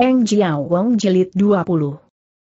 Eng Jiao Wong Jilid 20.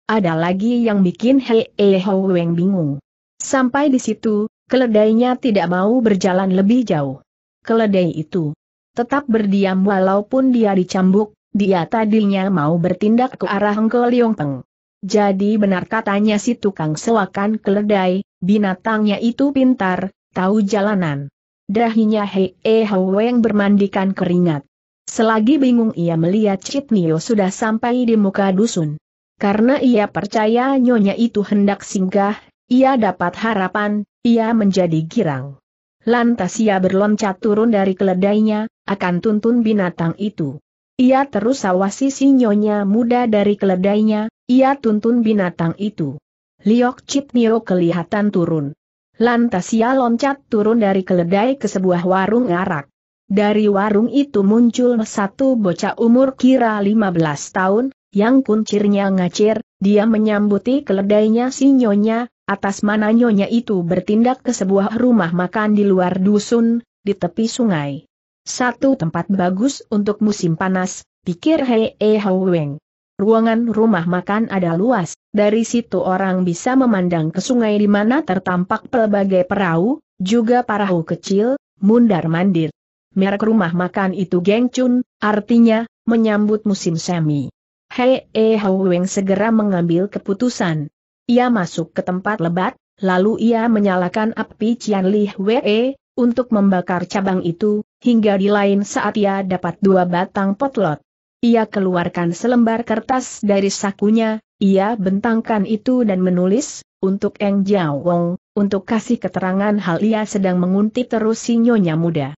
Ada lagi yang bikin Hei e Ho Weng bingung. Sampai di situ, keledainya tidak mau berjalan lebih jauh. Keledai itu tetap berdiam walaupun dia dicambuk, dia tadinya mau bertindak ke arah Engkel Liong Peng. Jadi benar katanya si tukang sewakan keledai, binatangnya itu pintar, tahu jalanan. Dahinya Hei e Ho Weng bermandikan keringat. Selagi bingung ia melihat Citnio sudah sampai di muka dusun. Karena ia percaya nyonya itu hendak singgah, ia dapat harapan, ia menjadi girang. Lantas ia berloncat turun dari keledainya, akan tuntun binatang itu. Ia terus awasi si nyonya muda dari keledainya, ia tuntun binatang itu. Liok Citnio kelihatan turun. Lantas ia loncat turun dari keledai ke sebuah warung arak. Dari warung itu muncul satu bocah umur kira 15 tahun, yang kuncirnya ngacir, dia menyambuti keledainya si nyonya, atas mana nyonya itu bertindak ke sebuah rumah makan di luar dusun, di tepi sungai. Satu tempat bagus untuk musim panas, pikir Hei E Weng. Ruangan rumah makan ada luas, dari situ orang bisa memandang ke sungai di mana tertampak pelbagai perahu, juga perahu kecil, mundar-mandir merek rumah makan itu Geng Chun, artinya, menyambut musim semi. Hei E Weng segera mengambil keputusan. Ia masuk ke tempat lebat, lalu ia menyalakan api Cian Li Wee, e, untuk membakar cabang itu, hingga di lain saat ia dapat dua batang potlot. Ia keluarkan selembar kertas dari sakunya, ia bentangkan itu dan menulis, untuk Eng Jiao Wong, untuk kasih keterangan hal ia sedang menguntit terus si nyonya muda.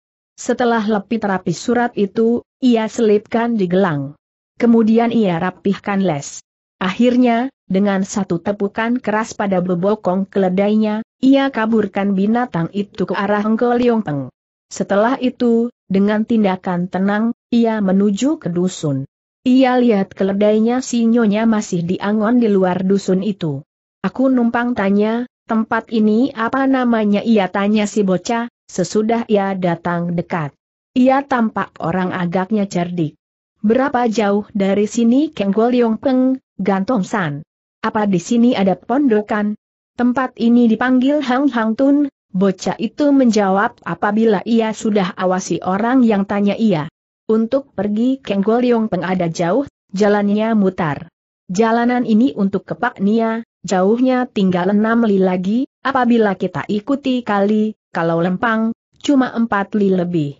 Setelah lepit rapi surat itu, ia selipkan di gelang. Kemudian ia rapihkan les. Akhirnya, dengan satu tepukan keras pada bebokong keledainya, ia kaburkan binatang itu ke arah Engko Peng. Setelah itu, dengan tindakan tenang, ia menuju ke dusun. Ia lihat keledainya si nyonya masih diangon di luar dusun itu. Aku numpang tanya, tempat ini apa namanya ia tanya si bocah, Sesudah ia datang dekat, ia tampak orang agaknya cerdik. Berapa jauh dari sini Kenggol Yong Peng, Gantong San? Apa di sini ada pondokan? Tempat ini dipanggil Hang Hang Tun, bocah itu menjawab apabila ia sudah awasi orang yang tanya ia. Untuk pergi Kenggol Yong Peng ada jauh, jalannya mutar. Jalanan ini untuk ke Pak Nia, jauhnya tinggal enam li lagi, apabila kita ikuti kali, kalau lempang, cuma empat li lebih.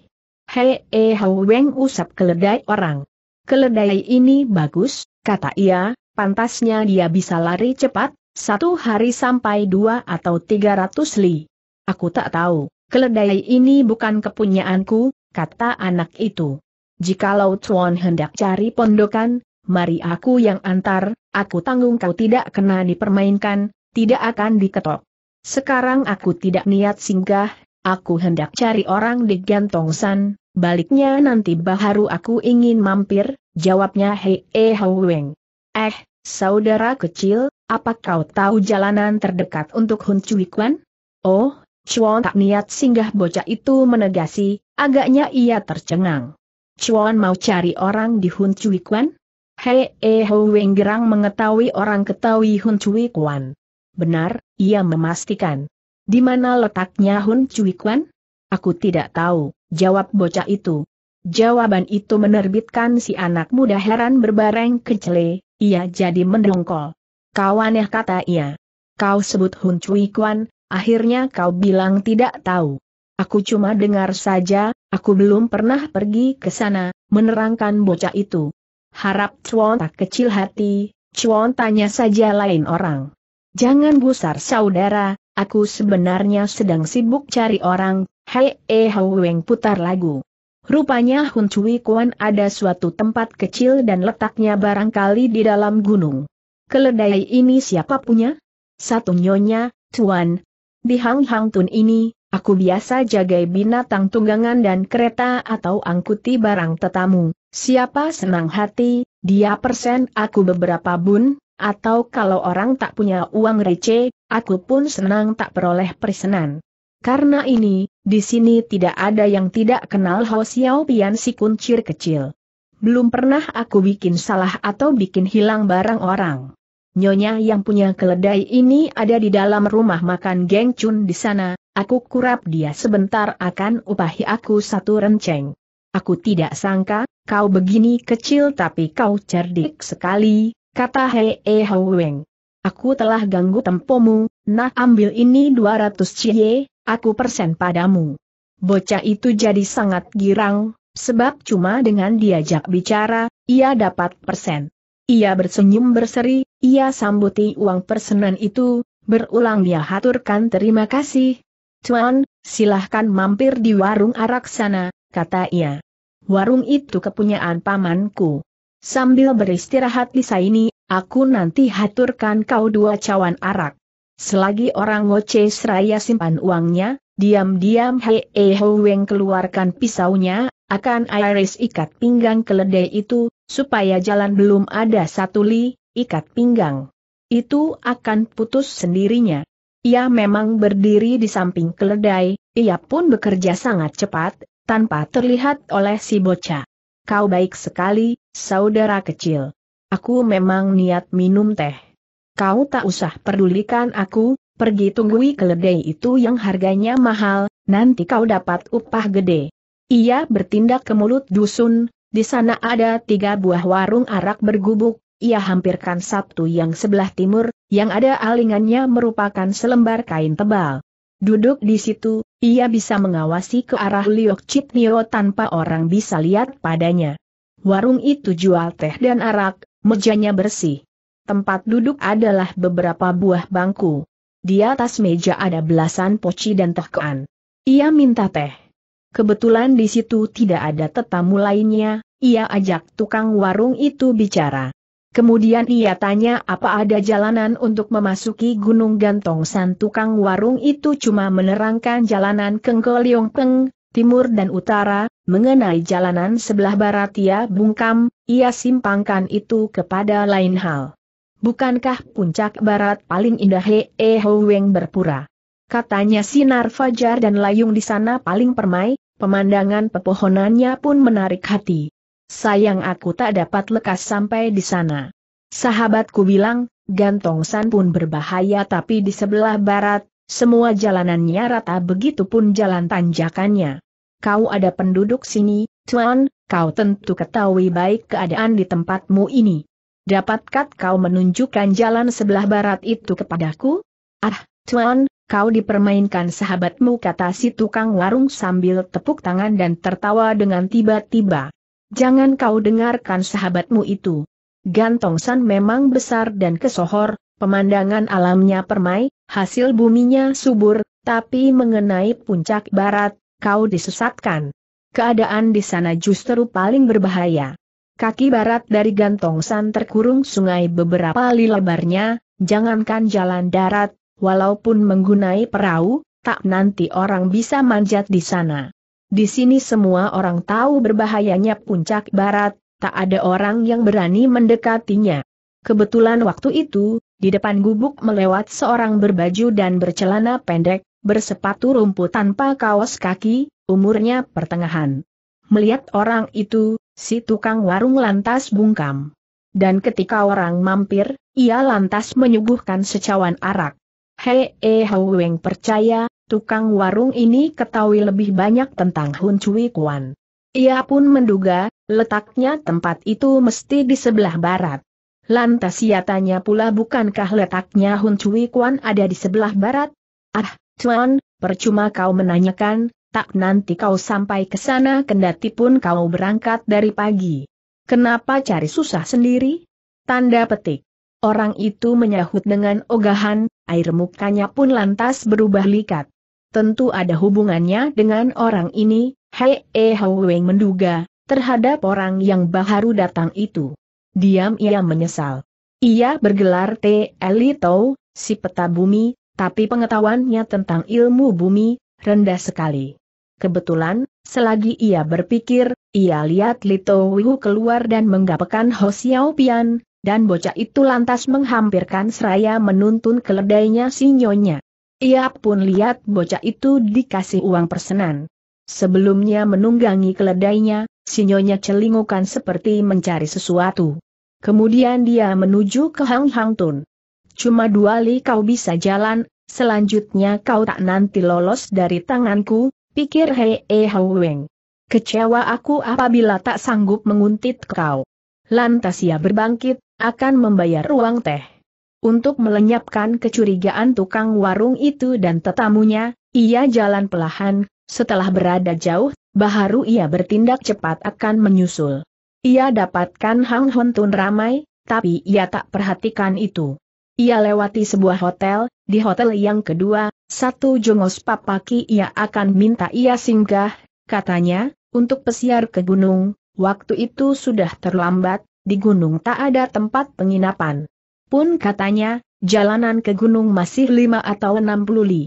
Hei, eh, hau Weng usap keledai orang. Keledai ini bagus, kata ia, pantasnya dia bisa lari cepat, satu hari sampai dua atau tiga ratus li. Aku tak tahu, keledai ini bukan kepunyaanku, kata anak itu. Jikalau Tuan hendak cari pondokan, mari aku yang antar, aku tanggung kau tidak kena dipermainkan, tidak akan diketok. Sekarang aku tidak niat singgah, aku hendak cari orang di Gantong San, baliknya nanti baharu aku ingin mampir, jawabnya Hei e Weng. Eh, saudara kecil, apa kau tahu jalanan terdekat untuk Hun Cui Kwan? Oh, Chuan tak niat singgah bocah itu menegasi, agaknya ia tercengang. Chuan mau cari orang di Hun Cui Kwan? Hei E Ho Weng Gerang mengetahui orang ketahui Hun Cui Kwan. Benar, ia memastikan. Di mana letaknya Hun Cui Kuan? Aku tidak tahu, jawab bocah itu. Jawaban itu menerbitkan si anak muda heran berbareng kecele, ia jadi mendongkol. Kau aneh kata ia. Kau sebut Hun Cui Kuan, akhirnya kau bilang tidak tahu. Aku cuma dengar saja, aku belum pernah pergi ke sana, menerangkan bocah itu. Harap Chuan tak kecil hati, Chuan tanya saja lain orang. Jangan gusar saudara, aku sebenarnya sedang sibuk cari orang, hei eh Weng putar lagu. Rupanya Hun Cui Kuan ada suatu tempat kecil dan letaknya barangkali di dalam gunung. Keledai ini siapa punya? Satu nyonya, tuan. Di Hang Hang Tun ini, aku biasa jagai binatang tunggangan dan kereta atau angkuti barang tetamu. Siapa senang hati, dia persen aku beberapa bun, atau kalau orang tak punya uang receh, aku pun senang tak peroleh persenan. Karena ini, di sini tidak ada yang tidak kenal Ho Xiao Pian si kuncir kecil. Belum pernah aku bikin salah atau bikin hilang barang orang. Nyonya yang punya keledai ini ada di dalam rumah makan Geng Chun di sana, aku kurap dia sebentar akan upahi aku satu renceng. Aku tidak sangka, kau begini kecil tapi kau cerdik sekali, Kata Hei E Hou Weng. Aku telah ganggu tempomu, nah ambil ini 200 cie, aku persen padamu. Bocah itu jadi sangat girang, sebab cuma dengan diajak bicara, ia dapat persen. Ia bersenyum berseri, ia sambuti uang persenan itu, berulang dia haturkan terima kasih. Tuan, silahkan mampir di warung arak sana, kata ia. Warung itu kepunyaan pamanku. Sambil beristirahat di sini, aku nanti haturkan kau dua cawan arak. Selagi orang ngoce seraya simpan uangnya, diam-diam Hei -e Weng keluarkan pisaunya, akan Iris ikat pinggang keledai itu, supaya jalan belum ada satu li, ikat pinggang. Itu akan putus sendirinya. Ia memang berdiri di samping keledai, ia pun bekerja sangat cepat, tanpa terlihat oleh si bocah. Kau baik sekali, Saudara kecil, aku memang niat minum teh. Kau tak usah pedulikan aku, pergi tunggui keledai itu yang harganya mahal, nanti kau dapat upah gede. Ia bertindak ke mulut dusun, di sana ada tiga buah warung arak bergubuk, ia hampirkan satu yang sebelah timur, yang ada alingannya merupakan selembar kain tebal. Duduk di situ, ia bisa mengawasi ke arah Liok Cipnio tanpa orang bisa lihat padanya. Warung itu jual teh dan arak, mejanya bersih. Tempat duduk adalah beberapa buah bangku. Di atas meja ada belasan poci dan tehkean. Ia minta teh. Kebetulan di situ tidak ada tetamu lainnya, ia ajak tukang warung itu bicara. Kemudian ia tanya apa ada jalanan untuk memasuki Gunung Gantong San tukang warung itu cuma menerangkan jalanan Kengkoliong Peng, timur dan utara, Mengenai jalanan sebelah barat ia ya bungkam, ia simpangkan itu kepada lain hal. Bukankah puncak barat paling indah Hee -he Weng berpura? Katanya sinar fajar dan layung di sana paling permai, pemandangan pepohonannya pun menarik hati. Sayang aku tak dapat lekas sampai di sana. Sahabatku bilang, Gantong San pun berbahaya tapi di sebelah barat, semua jalanannya rata begitu pun jalan tanjakannya kau ada penduduk sini, Tuan, kau tentu ketahui baik keadaan di tempatmu ini. Dapatkah kau menunjukkan jalan sebelah barat itu kepadaku? Ah, Tuan, kau dipermainkan sahabatmu kata si tukang warung sambil tepuk tangan dan tertawa dengan tiba-tiba. Jangan kau dengarkan sahabatmu itu. Gantong San memang besar dan kesohor, pemandangan alamnya permai, hasil buminya subur, tapi mengenai puncak barat, kau disesatkan. Keadaan di sana justru paling berbahaya. Kaki barat dari Gantong San terkurung sungai beberapa li lebarnya, jangankan jalan darat, walaupun menggunai perahu, tak nanti orang bisa manjat di sana. Di sini semua orang tahu berbahayanya puncak barat, tak ada orang yang berani mendekatinya. Kebetulan waktu itu, di depan gubuk melewat seorang berbaju dan bercelana pendek, bersepatu rumput tanpa kaos kaki, umurnya pertengahan. Melihat orang itu, si tukang warung lantas bungkam. Dan ketika orang mampir, ia lantas menyuguhkan secawan arak. Hei eh Weng percaya, tukang warung ini ketahui lebih banyak tentang Hun Cui Kuan. Ia pun menduga, letaknya tempat itu mesti di sebelah barat. Lantas ia tanya pula bukankah letaknya Hun Cui Kuan ada di sebelah barat? Ah, Tuan, percuma kau menanyakan, tak nanti kau sampai ke sana kendati pun kau berangkat dari pagi. Kenapa cari susah sendiri? Tanda petik. Orang itu menyahut dengan ogahan, air mukanya pun lantas berubah likat. Tentu ada hubungannya dengan orang ini, Hei E Weng menduga, terhadap orang yang baru datang itu. Diam ia menyesal. Ia bergelar T. Elito, si peta bumi, tapi pengetahuannya tentang ilmu bumi, rendah sekali. Kebetulan, selagi ia berpikir, ia lihat Lito Wu keluar dan menggapekan Ho Xiao Pian, dan bocah itu lantas menghampirkan seraya menuntun keledainya si nyonya. Ia pun lihat bocah itu dikasih uang persenan. Sebelumnya menunggangi keledainya, si nyonya celingukan seperti mencari sesuatu. Kemudian dia menuju ke Hang Hang Tun cuma dua li kau bisa jalan, selanjutnya kau tak nanti lolos dari tanganku, pikir Hei e Weng. Kecewa aku apabila tak sanggup menguntit kau. Lantas ia berbangkit, akan membayar ruang teh. Untuk melenyapkan kecurigaan tukang warung itu dan tetamunya, ia jalan pelahan, setelah berada jauh, baharu ia bertindak cepat akan menyusul. Ia dapatkan Hang Hontun ramai, tapi ia tak perhatikan itu. Ia lewati sebuah hotel, di hotel yang kedua, satu jongos papaki ia akan minta ia singgah, katanya, untuk pesiar ke gunung, waktu itu sudah terlambat, di gunung tak ada tempat penginapan. Pun katanya, jalanan ke gunung masih lima atau enam puluh li.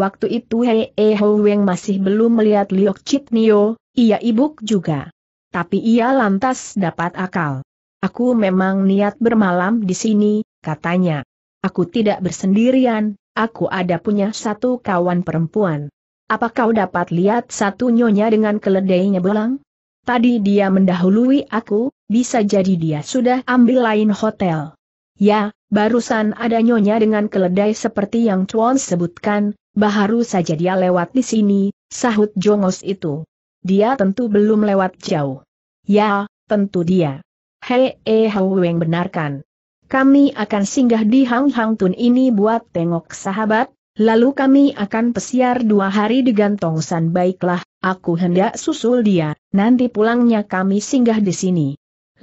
Waktu itu Hei E Ho Weng masih belum melihat Liok Chit Nio, ia ibuk juga. Tapi ia lantas dapat akal. Aku memang niat bermalam di sini, katanya. Aku tidak bersendirian, aku ada punya satu kawan perempuan. Apa kau dapat lihat satu nyonya dengan keledainya belang? Tadi dia mendahului aku, bisa jadi dia sudah ambil lain hotel. Ya, barusan ada nyonya dengan keledai seperti yang Chuan sebutkan, baharu saja dia lewat di sini, sahut jongos itu. Dia tentu belum lewat jauh. Ya, tentu dia. Hei, eh, Hau Weng benarkan. Kami akan singgah di Hang Hang Tun ini buat tengok sahabat, lalu kami akan pesiar dua hari di Gantong San baiklah, aku hendak susul dia, nanti pulangnya kami singgah di sini.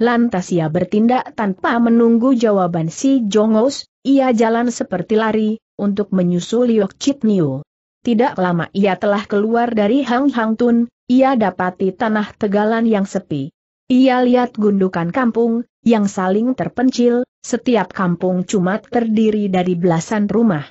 Lantas ia bertindak tanpa menunggu jawaban si Jongos, ia jalan seperti lari, untuk menyusul Yok Chit Niu. Tidak lama ia telah keluar dari Hang Hang Tun, ia dapati tanah tegalan yang sepi. Ia lihat gundukan kampung, yang saling terpencil, setiap kampung cuma terdiri dari belasan rumah.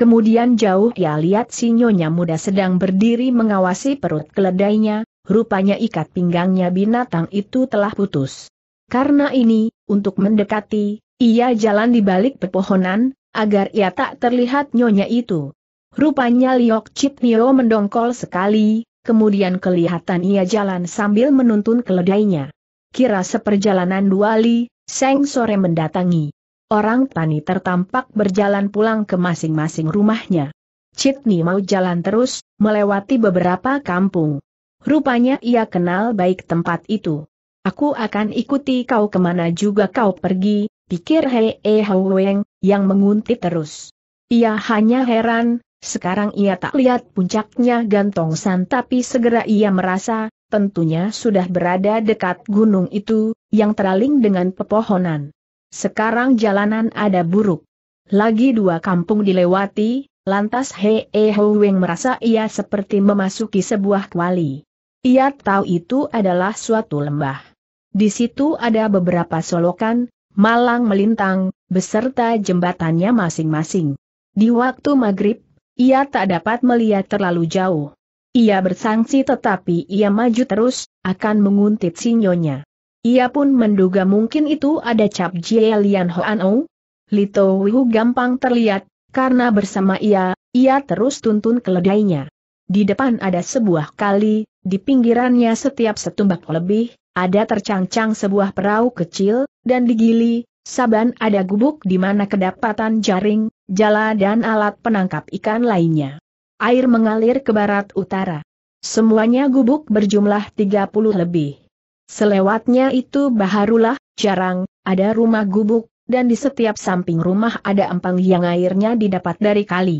Kemudian jauh ia lihat si nyonya muda sedang berdiri mengawasi perut keledainya, rupanya ikat pinggangnya binatang itu telah putus. Karena ini, untuk mendekati, ia jalan di balik pepohonan, agar ia tak terlihat nyonya itu. Rupanya Liok Chit Nio mendongkol sekali, kemudian kelihatan ia jalan sambil menuntun keledainya. Kira seperjalanan dua li, Seng sore mendatangi. Orang tani tertampak berjalan pulang ke masing-masing rumahnya. Citni mau jalan terus, melewati beberapa kampung. Rupanya ia kenal baik tempat itu. Aku akan ikuti kau kemana juga kau pergi, pikir Hei e Weng, yang menguntit terus. Ia hanya heran, sekarang ia tak lihat puncaknya gantong san tapi segera ia merasa, tentunya sudah berada dekat gunung itu, yang teraling dengan pepohonan. Sekarang jalanan ada buruk. Lagi dua kampung dilewati, lantas He e Weng merasa ia seperti memasuki sebuah kuali. Ia tahu itu adalah suatu lembah. Di situ ada beberapa solokan, malang melintang, beserta jembatannya masing-masing. Di waktu maghrib, ia tak dapat melihat terlalu jauh. Ia bersangsi tetapi ia maju terus, akan menguntit sinyonya. Ia pun menduga mungkin itu ada cap Jie Lian Hoan Ou. Lito Wu gampang terlihat, karena bersama ia, ia terus tuntun keledainya. Di depan ada sebuah kali, di pinggirannya setiap setumbak lebih, ada tercangcang sebuah perahu kecil, dan digili, saban ada gubuk di mana kedapatan jaring, jala dan alat penangkap ikan lainnya. Air mengalir ke barat utara. Semuanya gubuk berjumlah 30 lebih. Selewatnya itu baharulah, jarang, ada rumah gubuk, dan di setiap samping rumah ada empang yang airnya didapat dari kali.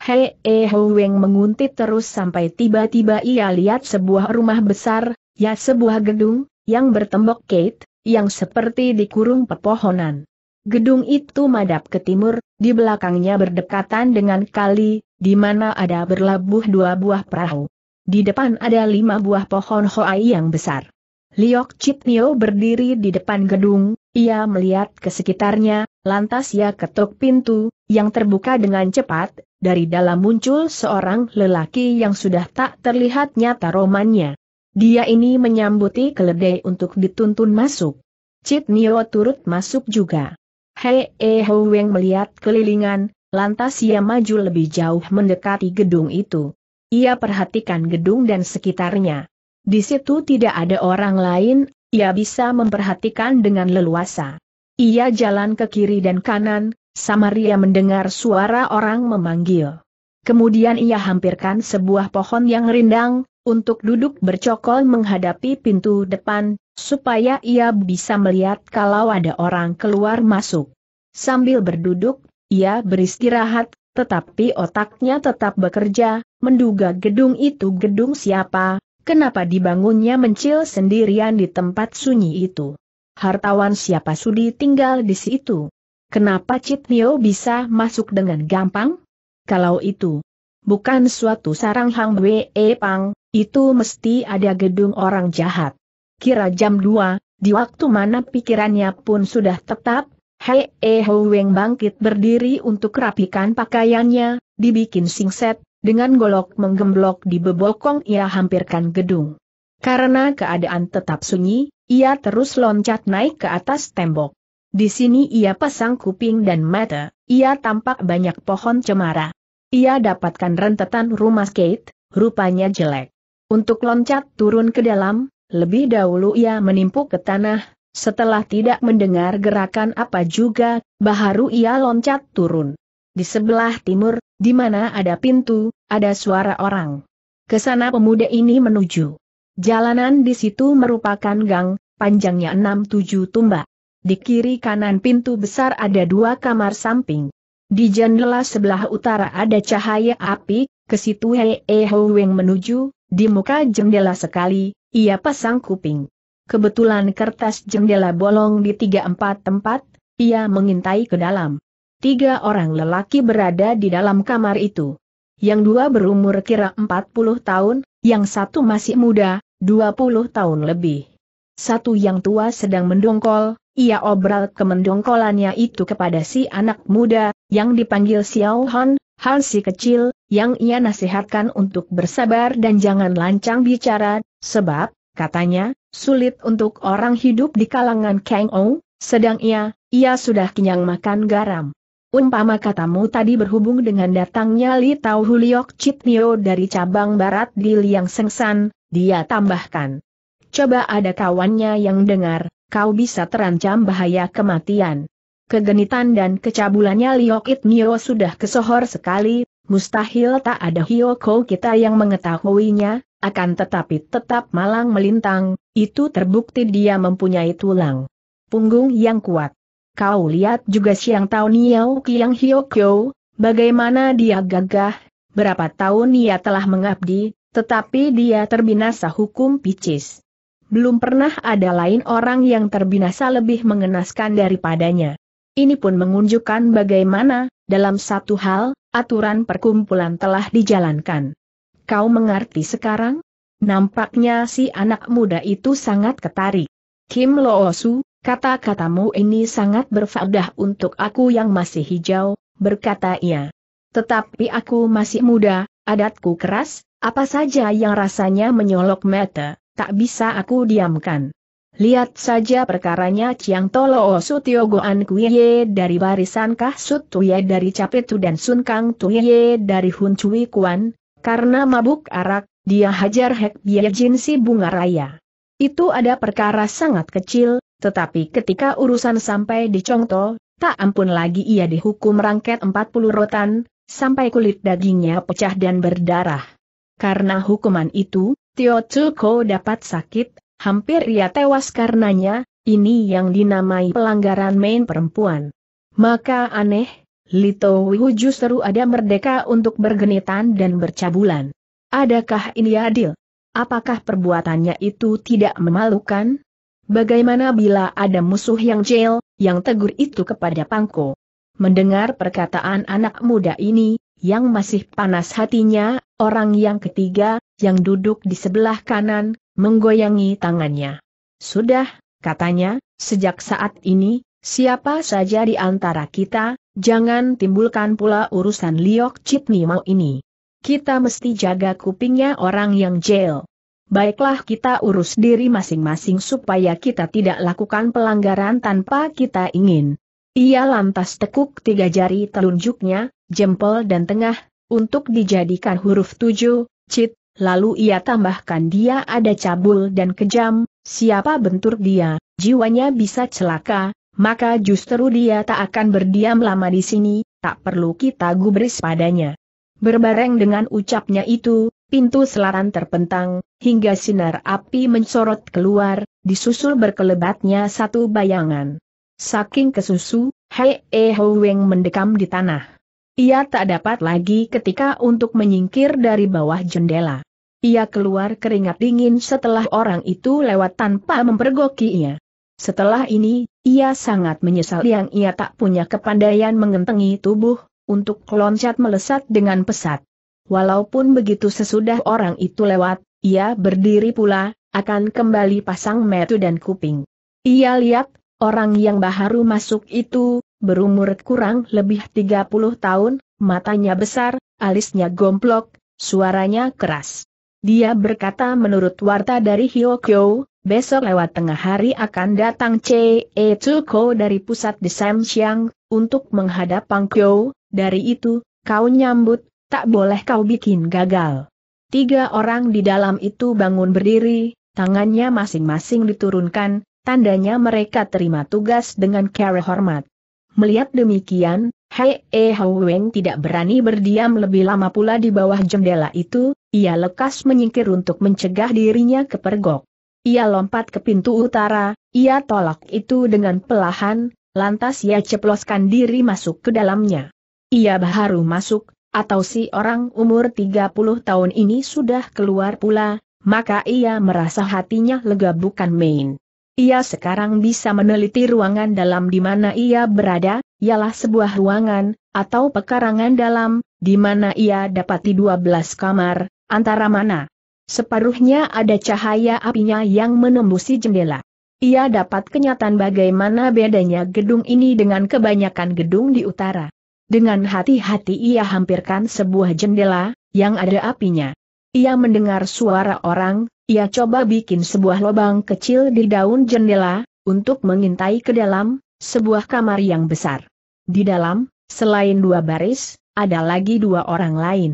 Hei eh Weng menguntit terus sampai tiba-tiba ia lihat sebuah rumah besar, ya sebuah gedung, yang bertembok Kate, yang seperti dikurung pepohonan. Gedung itu madap ke timur, di belakangnya berdekatan dengan kali, di mana ada berlabuh dua buah perahu. Di depan ada lima buah pohon hoai yang besar. Liok Nio berdiri di depan gedung, ia melihat ke sekitarnya, lantas ia ketuk pintu, yang terbuka dengan cepat, dari dalam muncul seorang lelaki yang sudah tak terlihat nyata romannya. Dia ini menyambuti keledai untuk dituntun masuk. Chit Nio turut masuk juga. Hei E melihat kelilingan, lantas ia maju lebih jauh mendekati gedung itu. Ia perhatikan gedung dan sekitarnya. Di situ tidak ada orang lain, ia bisa memperhatikan dengan leluasa. Ia jalan ke kiri dan kanan, Samaria mendengar suara orang memanggil. Kemudian ia hampirkan sebuah pohon yang rindang, untuk duduk bercokol menghadapi pintu depan, supaya ia bisa melihat kalau ada orang keluar masuk. Sambil berduduk, ia beristirahat, tetapi otaknya tetap bekerja, menduga gedung itu gedung siapa, kenapa dibangunnya mencil sendirian di tempat sunyi itu. Hartawan siapa sudi tinggal di situ? Kenapa Citnio bisa masuk dengan gampang? Kalau itu bukan suatu sarang Hang Wei Pang, itu mesti ada gedung orang jahat. Kira jam 2, di waktu mana pikirannya pun sudah tetap, Hei e Ho Weng bangkit berdiri untuk rapikan pakaiannya, dibikin singset, dengan golok menggemblok di bebokong ia hampirkan gedung. Karena keadaan tetap sunyi, ia terus loncat naik ke atas tembok. Di sini ia pasang kuping dan mata, ia tampak banyak pohon cemara. Ia dapatkan rentetan rumah skate, rupanya jelek. Untuk loncat turun ke dalam, lebih dahulu ia menimpu ke tanah, setelah tidak mendengar gerakan apa juga, baharu ia loncat turun. Di sebelah timur, di mana ada pintu, ada suara orang. Kesana pemuda ini menuju. Jalanan di situ merupakan gang, panjangnya 6-7 tumbak. Di kiri kanan pintu besar ada dua kamar samping. Di jendela sebelah utara ada cahaya api, ke situ Hei Weng menuju, di muka jendela sekali, ia pasang kuping. Kebetulan kertas jendela bolong di tiga empat tempat, ia mengintai ke dalam. Tiga orang lelaki berada di dalam kamar itu. Yang dua berumur kira 40 tahun, yang satu masih muda, 20 tahun lebih. Satu yang tua sedang mendongkol, ia obral mendongkolannya itu kepada si anak muda, yang dipanggil Xiao Han, Han si kecil, yang ia nasihatkan untuk bersabar dan jangan lancang bicara, Sebab, katanya, sulit untuk orang hidup di kalangan Kang Ou, sedang ia, ia sudah kenyang makan garam. Umpama katamu tadi berhubung dengan datangnya Li Tao Huliok Nio dari cabang barat di Liang Sengsan, dia tambahkan. Coba ada kawannya yang dengar, kau bisa terancam bahaya kematian. Kegenitan dan kecabulannya Liok It Nio sudah kesohor sekali, Mustahil tak ada Hyoko kita yang mengetahuinya, akan tetapi tetap malang melintang, itu terbukti dia mempunyai tulang punggung yang kuat. Kau lihat juga Siang Tao Niao Kiang bagaimana dia gagah, berapa tahun ia telah mengabdi, tetapi dia terbinasa hukum picis. Belum pernah ada lain orang yang terbinasa lebih mengenaskan daripadanya. Ini pun mengunjukkan bagaimana, dalam satu hal, aturan perkumpulan telah dijalankan. Kau mengerti sekarang? Nampaknya si anak muda itu sangat ketarik. Kim Loosu, kata-katamu ini sangat berfaedah untuk aku yang masih hijau, berkata ia. Tetapi aku masih muda, adatku keras, apa saja yang rasanya menyolok mata, tak bisa aku diamkan. Lihat saja perkaranya Chiang Toloo Sutio Goan Kuiye dari barisan Kah Sut Tuye dari Capitu dan Sun Kang Tuye dari Hun Cui Kuan, karena mabuk arak, dia hajar Hek biaya Jin si Bunga Raya. Itu ada perkara sangat kecil, tetapi ketika urusan sampai di Congto, tak ampun lagi ia dihukum rangket 40 rotan, sampai kulit dagingnya pecah dan berdarah. Karena hukuman itu, Tio Tsuko dapat sakit, Hampir ia tewas karenanya, ini yang dinamai pelanggaran main perempuan. Maka aneh, Lito Wihu justru ada merdeka untuk bergenitan dan bercabulan. Adakah ini adil? Apakah perbuatannya itu tidak memalukan? Bagaimana bila ada musuh yang jail, yang tegur itu kepada Pangko? Mendengar perkataan anak muda ini, yang masih panas hatinya, orang yang ketiga, yang duduk di sebelah kanan, menggoyangi tangannya. Sudah, katanya, sejak saat ini, siapa saja di antara kita, jangan timbulkan pula urusan Liok Chit Nimo ini. Kita mesti jaga kupingnya orang yang jail. Baiklah kita urus diri masing-masing supaya kita tidak lakukan pelanggaran tanpa kita ingin. Ia lantas tekuk tiga jari telunjuknya, jempol dan tengah, untuk dijadikan huruf tujuh, cit, Lalu ia tambahkan dia ada cabul dan kejam, siapa bentur dia, jiwanya bisa celaka, maka justru dia tak akan berdiam lama di sini, tak perlu kita gubris padanya. Berbareng dengan ucapnya itu, pintu selaran terpentang, hingga sinar api mencorot keluar, disusul berkelebatnya satu bayangan. Saking kesusu, Hei E Weng mendekam di tanah. Ia tak dapat lagi ketika untuk menyingkir dari bawah jendela. Ia keluar keringat dingin setelah orang itu lewat tanpa mempergokinya. Setelah ini, ia sangat menyesal yang ia tak punya kepandaian mengentengi tubuh, untuk loncat melesat dengan pesat. Walaupun begitu sesudah orang itu lewat, ia berdiri pula, akan kembali pasang metu dan kuping. Ia lihat, orang yang baru masuk itu, berumur kurang lebih 30 tahun, matanya besar, alisnya gomplok, suaranya keras. Dia berkata menurut warta dari Hyokyo, besok lewat tengah hari akan datang C.E. E Tsuko dari pusat di Samsiang, untuk menghadap Pangkyo, dari itu, kau nyambut, tak boleh kau bikin gagal. Tiga orang di dalam itu bangun berdiri, tangannya masing-masing diturunkan, tandanya mereka terima tugas dengan care hormat. Melihat demikian, Hei E eh, Hong tidak berani berdiam lebih lama pula di bawah jendela itu, ia lekas menyingkir untuk mencegah dirinya kepergok. Ia lompat ke pintu utara, ia tolak itu dengan pelahan, lantas ia ceploskan diri masuk ke dalamnya. Ia baru masuk, atau si orang umur 30 tahun ini sudah keluar pula, maka ia merasa hatinya lega bukan main. Ia sekarang bisa meneliti ruangan dalam di mana ia berada, ialah sebuah ruangan, atau pekarangan dalam, di mana ia dapati 12 kamar, antara mana separuhnya ada cahaya apinya yang menembusi jendela. Ia dapat kenyataan bagaimana bedanya gedung ini dengan kebanyakan gedung di utara. Dengan hati-hati ia hampirkan sebuah jendela, yang ada apinya. Ia mendengar suara orang, ia coba bikin sebuah lubang kecil di daun jendela, untuk mengintai ke dalam, sebuah kamar yang besar. Di dalam, selain dua baris, ada lagi dua orang lain.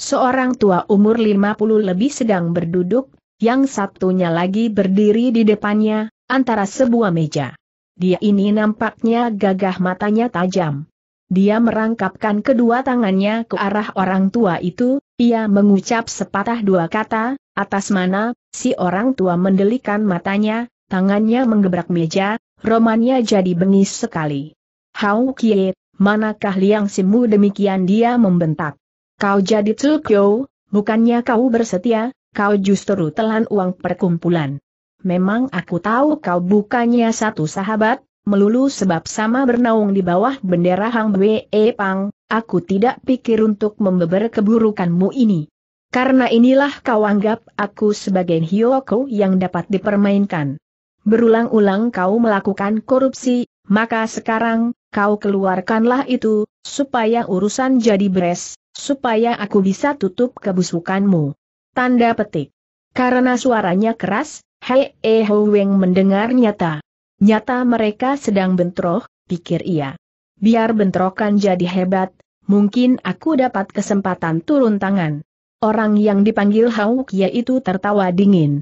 Seorang tua umur 50 lebih sedang berduduk, yang satunya lagi berdiri di depannya, antara sebuah meja. Dia ini nampaknya gagah matanya tajam. Dia merangkapkan kedua tangannya ke arah orang tua itu, ia mengucap sepatah dua kata, atas mana, si orang tua mendelikan matanya, tangannya menggebrak meja, romannya jadi bengis sekali. Hau Kie, manakah Liang Simu demikian dia membentak. Kau jadi Tsukyo, bukannya kau bersetia, kau justru telan uang perkumpulan. Memang aku tahu kau bukannya satu sahabat, melulu sebab sama bernaung di bawah bendera Hang Bwe e Pang, aku tidak pikir untuk membeber keburukanmu ini. Karena inilah kau anggap aku sebagai Hyoko yang dapat dipermainkan berulang-ulang kau melakukan korupsi, maka sekarang, kau keluarkanlah itu, supaya urusan jadi beres, supaya aku bisa tutup kebusukanmu. Tanda petik. Karena suaranya keras, Hei E Ho Weng mendengar nyata. Nyata mereka sedang bentrok, pikir ia. Biar bentrokan jadi hebat, mungkin aku dapat kesempatan turun tangan. Orang yang dipanggil Hauk yaitu tertawa dingin.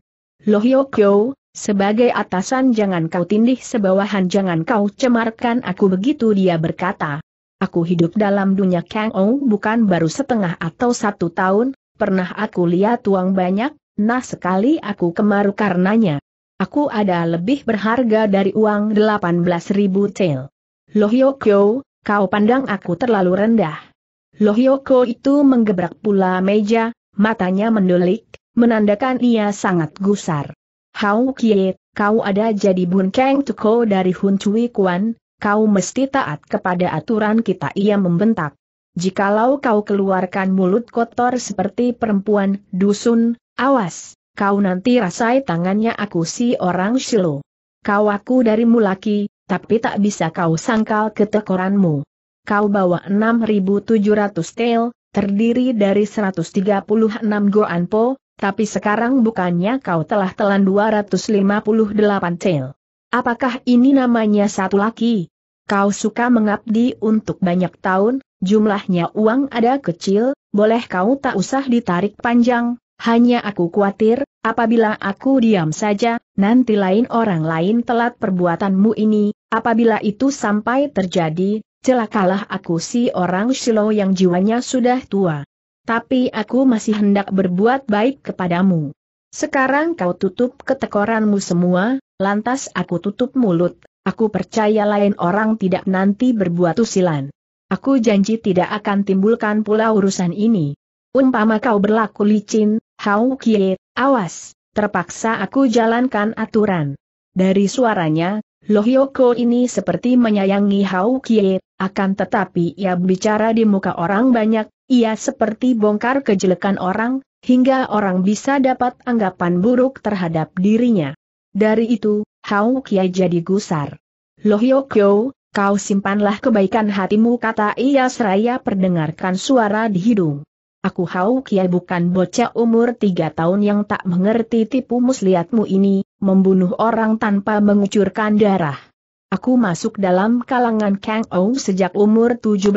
Loh Yo Kyo, sebagai atasan jangan kau tindih sebawahan jangan kau cemarkan aku begitu dia berkata. Aku hidup dalam dunia Kang Ou bukan baru setengah atau satu tahun, pernah aku lihat uang banyak, nah sekali aku kemaru karenanya. Aku ada lebih berharga dari uang 18 ribu tel. Yoko, kau pandang aku terlalu rendah. Lohyoko itu menggebrak pula meja, matanya mendelik, menandakan ia sangat gusar. Hau Kie, kau ada jadi Bun Kang Tuko dari Hun Cui Kuan, kau mesti taat kepada aturan kita ia membentak. Jikalau kau keluarkan mulut kotor seperti perempuan dusun, awas, kau nanti rasai tangannya aku si orang Shilo. Kau aku dari mulaki, tapi tak bisa kau sangkal ketekoranmu. Kau bawa 6.700 tel, terdiri dari 136 goanpo, tapi sekarang bukannya kau telah telan 258 tail? Apakah ini namanya satu laki? Kau suka mengabdi untuk banyak tahun, jumlahnya uang ada kecil, boleh kau tak usah ditarik panjang, hanya aku khawatir, apabila aku diam saja, nanti lain orang lain telat perbuatanmu ini, apabila itu sampai terjadi, celakalah aku si orang Silo yang jiwanya sudah tua tapi aku masih hendak berbuat baik kepadamu. Sekarang kau tutup ketekoranmu semua, lantas aku tutup mulut, aku percaya lain orang tidak nanti berbuat usilan. Aku janji tidak akan timbulkan pula urusan ini. Umpama kau berlaku licin, hau kie, awas, terpaksa aku jalankan aturan. Dari suaranya, Lohyoko ini seperti menyayangi Hau Kie, akan tetapi ia bicara di muka orang banyak, ia seperti bongkar kejelekan orang, hingga orang bisa dapat anggapan buruk terhadap dirinya. Dari itu, Hao Kia jadi gusar. Loh Kyo, kau simpanlah kebaikan hatimu kata ia seraya perdengarkan suara di hidung. Aku Hao Kia bukan bocah umur tiga tahun yang tak mengerti tipu muslihatmu ini, membunuh orang tanpa mengucurkan darah. Aku masuk dalam kalangan Kang Ou sejak umur 17,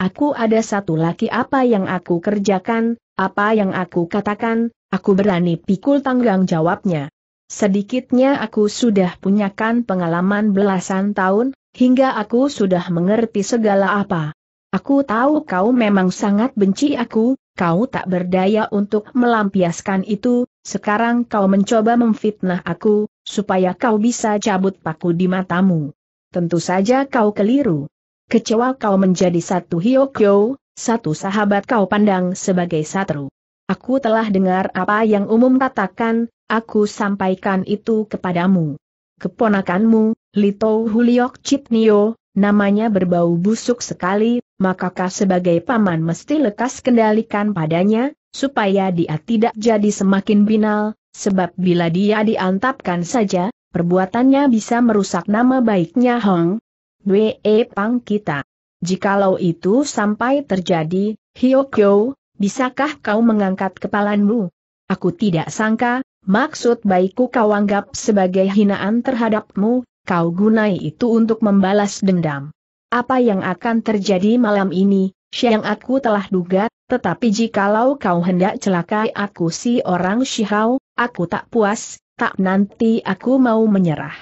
aku ada satu laki apa yang aku kerjakan, apa yang aku katakan, aku berani pikul tanggang jawabnya. Sedikitnya aku sudah punyakan pengalaman belasan tahun, hingga aku sudah mengerti segala apa. Aku tahu kau memang sangat benci aku, kau tak berdaya untuk melampiaskan itu, sekarang kau mencoba memfitnah aku, supaya kau bisa cabut paku di matamu. Tentu saja kau keliru. Kecewa kau menjadi satu hiokyo, satu sahabat kau pandang sebagai satru. Aku telah dengar apa yang umum katakan, aku sampaikan itu kepadamu. Keponakanmu, Lito Huliok Chitnio, namanya berbau busuk sekali, maka kau sebagai paman mesti lekas kendalikan padanya, supaya dia tidak jadi semakin binal, Sebab bila dia diantapkan saja, perbuatannya bisa merusak nama baiknya Hong Dwe Pang kita. Jikalau itu sampai terjadi, Hyokyo, bisakah kau mengangkat kepalanmu? Aku tidak sangka, maksud baikku kau anggap sebagai hinaan terhadapmu, kau gunai itu untuk membalas dendam. Apa yang akan terjadi malam ini, yang aku telah duga, tetapi jikalau kau hendak celakai aku si orang Shihao, aku tak puas, tak nanti aku mau menyerah.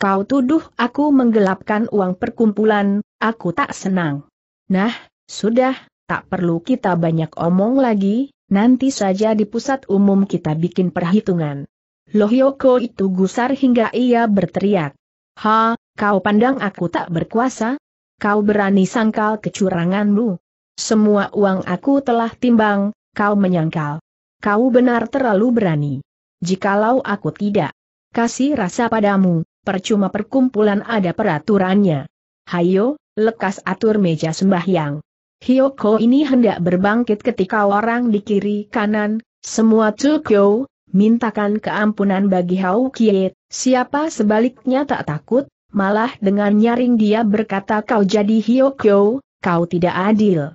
Kau tuduh aku menggelapkan uang perkumpulan, aku tak senang. Nah, sudah, tak perlu kita banyak omong lagi, nanti saja di pusat umum kita bikin perhitungan. Loh Yoko itu gusar hingga ia berteriak. Ha, kau pandang aku tak berkuasa? Kau berani sangkal kecuranganmu? Semua uang aku telah timbang, kau menyangkal. Kau benar terlalu berani jikalau aku tidak kasih rasa padamu, percuma perkumpulan ada peraturannya. Hayo, lekas atur meja sembahyang. Hyoko ini hendak berbangkit ketika orang di kiri kanan, semua Tsukyo, mintakan keampunan bagi Hau Kiet, siapa sebaliknya tak takut, malah dengan nyaring dia berkata kau jadi Hyoko, kau tidak adil.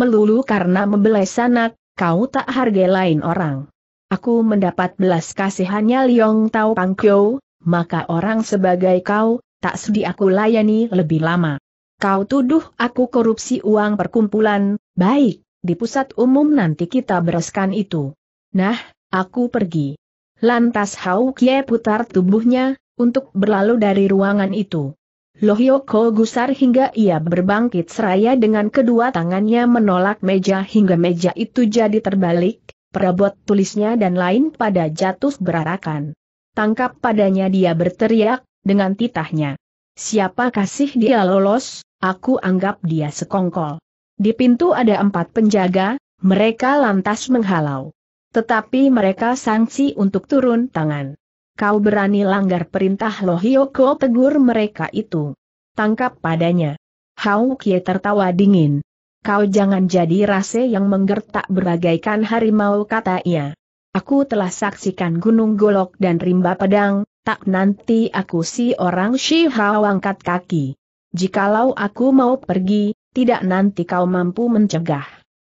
Melulu karena membelai sanak, kau tak hargai lain orang. Aku mendapat belas kasihannya Liong Tao Pang Kyo, maka orang sebagai kau, tak sedih aku layani lebih lama. Kau tuduh aku korupsi uang perkumpulan, baik, di pusat umum nanti kita bereskan itu. Nah, aku pergi. Lantas Hau Kie putar tubuhnya, untuk berlalu dari ruangan itu. Lohyoko gusar hingga ia berbangkit seraya dengan kedua tangannya menolak meja hingga meja itu jadi terbalik, perabot tulisnya dan lain pada jatuh berarakan. Tangkap padanya dia berteriak, dengan titahnya. Siapa kasih dia lolos, aku anggap dia sekongkol. Di pintu ada empat penjaga, mereka lantas menghalau. Tetapi mereka sanksi untuk turun tangan. Kau berani langgar perintah Lohioko tegur mereka itu. Tangkap padanya. Hau Kie tertawa dingin. Kau jangan jadi rase yang menggertak beragaikan harimau kata ia. Aku telah saksikan gunung golok dan rimba pedang, tak nanti aku si orang Shihao angkat kaki. Jikalau aku mau pergi, tidak nanti kau mampu mencegah.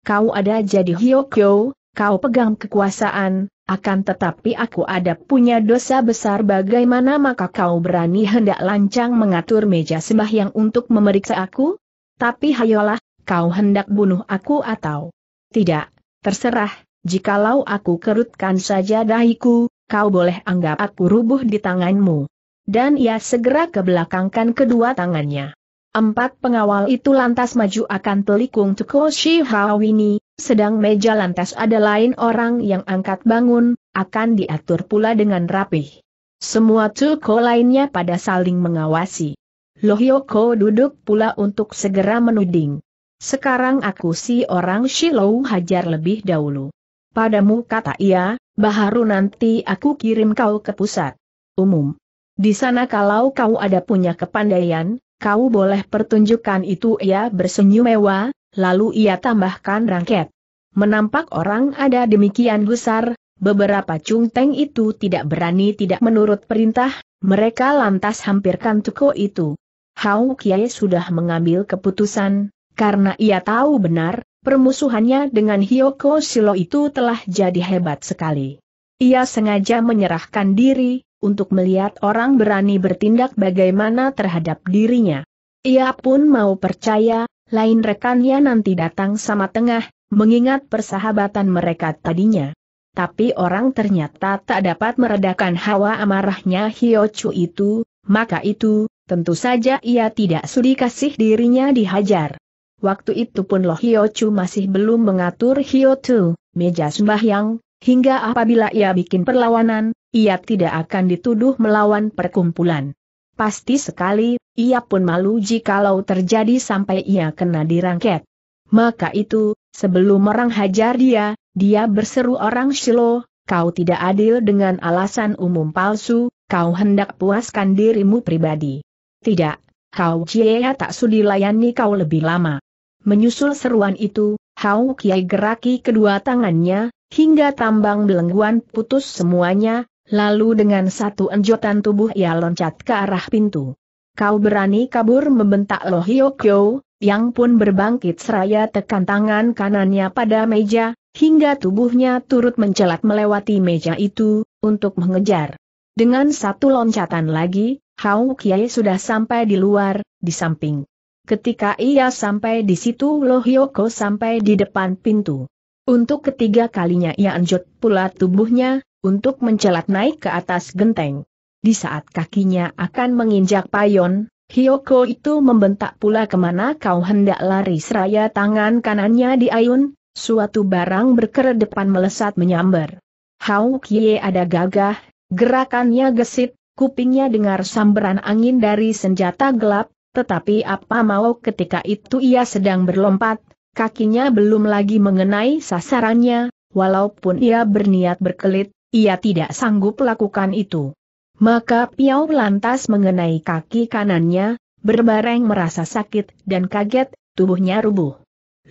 Kau ada jadi Hyokyo, kau pegang kekuasaan, akan tetapi aku ada punya dosa besar bagaimana maka kau berani hendak lancang mengatur meja sembahyang untuk memeriksa aku? Tapi hayolah, kau hendak bunuh aku atau tidak, terserah, jikalau aku kerutkan saja dahiku, kau boleh anggap aku rubuh di tanganmu. Dan ia segera kebelakangkan kedua tangannya. Empat pengawal itu lantas maju akan pelikung Tuko Shihawini, sedang meja lantas ada lain orang yang angkat bangun, akan diatur pula dengan rapih. Semua Tuko lainnya pada saling mengawasi. Lohyoko duduk pula untuk segera menuding sekarang aku si orang Shiloh hajar lebih dahulu. Padamu kata ia, baharu nanti aku kirim kau ke pusat umum. Di sana kalau kau ada punya kepandaian, kau boleh pertunjukkan itu ia bersenyum mewah, lalu ia tambahkan rangket. Menampak orang ada demikian gusar, beberapa cungteng itu tidak berani tidak menurut perintah, mereka lantas hampirkan tuko itu. Hau Kiai sudah mengambil keputusan, karena ia tahu benar, permusuhannya dengan Hyoko Silo itu telah jadi hebat sekali. Ia sengaja menyerahkan diri, untuk melihat orang berani bertindak bagaimana terhadap dirinya. Ia pun mau percaya, lain rekannya nanti datang sama tengah, mengingat persahabatan mereka tadinya. Tapi orang ternyata tak dapat meredakan hawa amarahnya Hyochu itu, maka itu, tentu saja ia tidak sudi kasih dirinya dihajar. Waktu itu pun Loh Hio Chu masih belum mengatur Hio Tu, meja sembahyang, hingga apabila ia bikin perlawanan, ia tidak akan dituduh melawan perkumpulan. Pasti sekali, ia pun malu jikalau terjadi sampai ia kena dirangket. Maka itu, sebelum orang hajar dia, dia berseru orang Shilo, kau tidak adil dengan alasan umum palsu, kau hendak puaskan dirimu pribadi. Tidak, kau Cie tak sudi layani kau lebih lama. Menyusul seruan itu, Hao Kiai geraki kedua tangannya, hingga tambang belengguan putus semuanya, lalu dengan satu enjotan tubuh ia loncat ke arah pintu. Kau berani kabur membentak Lo Hyo Kyo, yang pun berbangkit seraya tekan tangan kanannya pada meja, hingga tubuhnya turut mencelat melewati meja itu, untuk mengejar. Dengan satu loncatan lagi, Hao Kiai sudah sampai di luar, di samping. Ketika ia sampai di situ Lohyoko sampai di depan pintu. Untuk ketiga kalinya ia anjut pula tubuhnya, untuk mencelat naik ke atas genteng. Di saat kakinya akan menginjak payon, Hyoko itu membentak pula kemana kau hendak lari seraya tangan kanannya diayun, suatu barang berkeredepan melesat menyambar. Hau Kie ada gagah, gerakannya gesit, kupingnya dengar sambaran angin dari senjata gelap, tetapi apa mau ketika itu ia sedang berlompat, kakinya belum lagi mengenai sasarannya, walaupun ia berniat berkelit, ia tidak sanggup lakukan itu. Maka Piau lantas mengenai kaki kanannya, berbareng merasa sakit dan kaget, tubuhnya rubuh.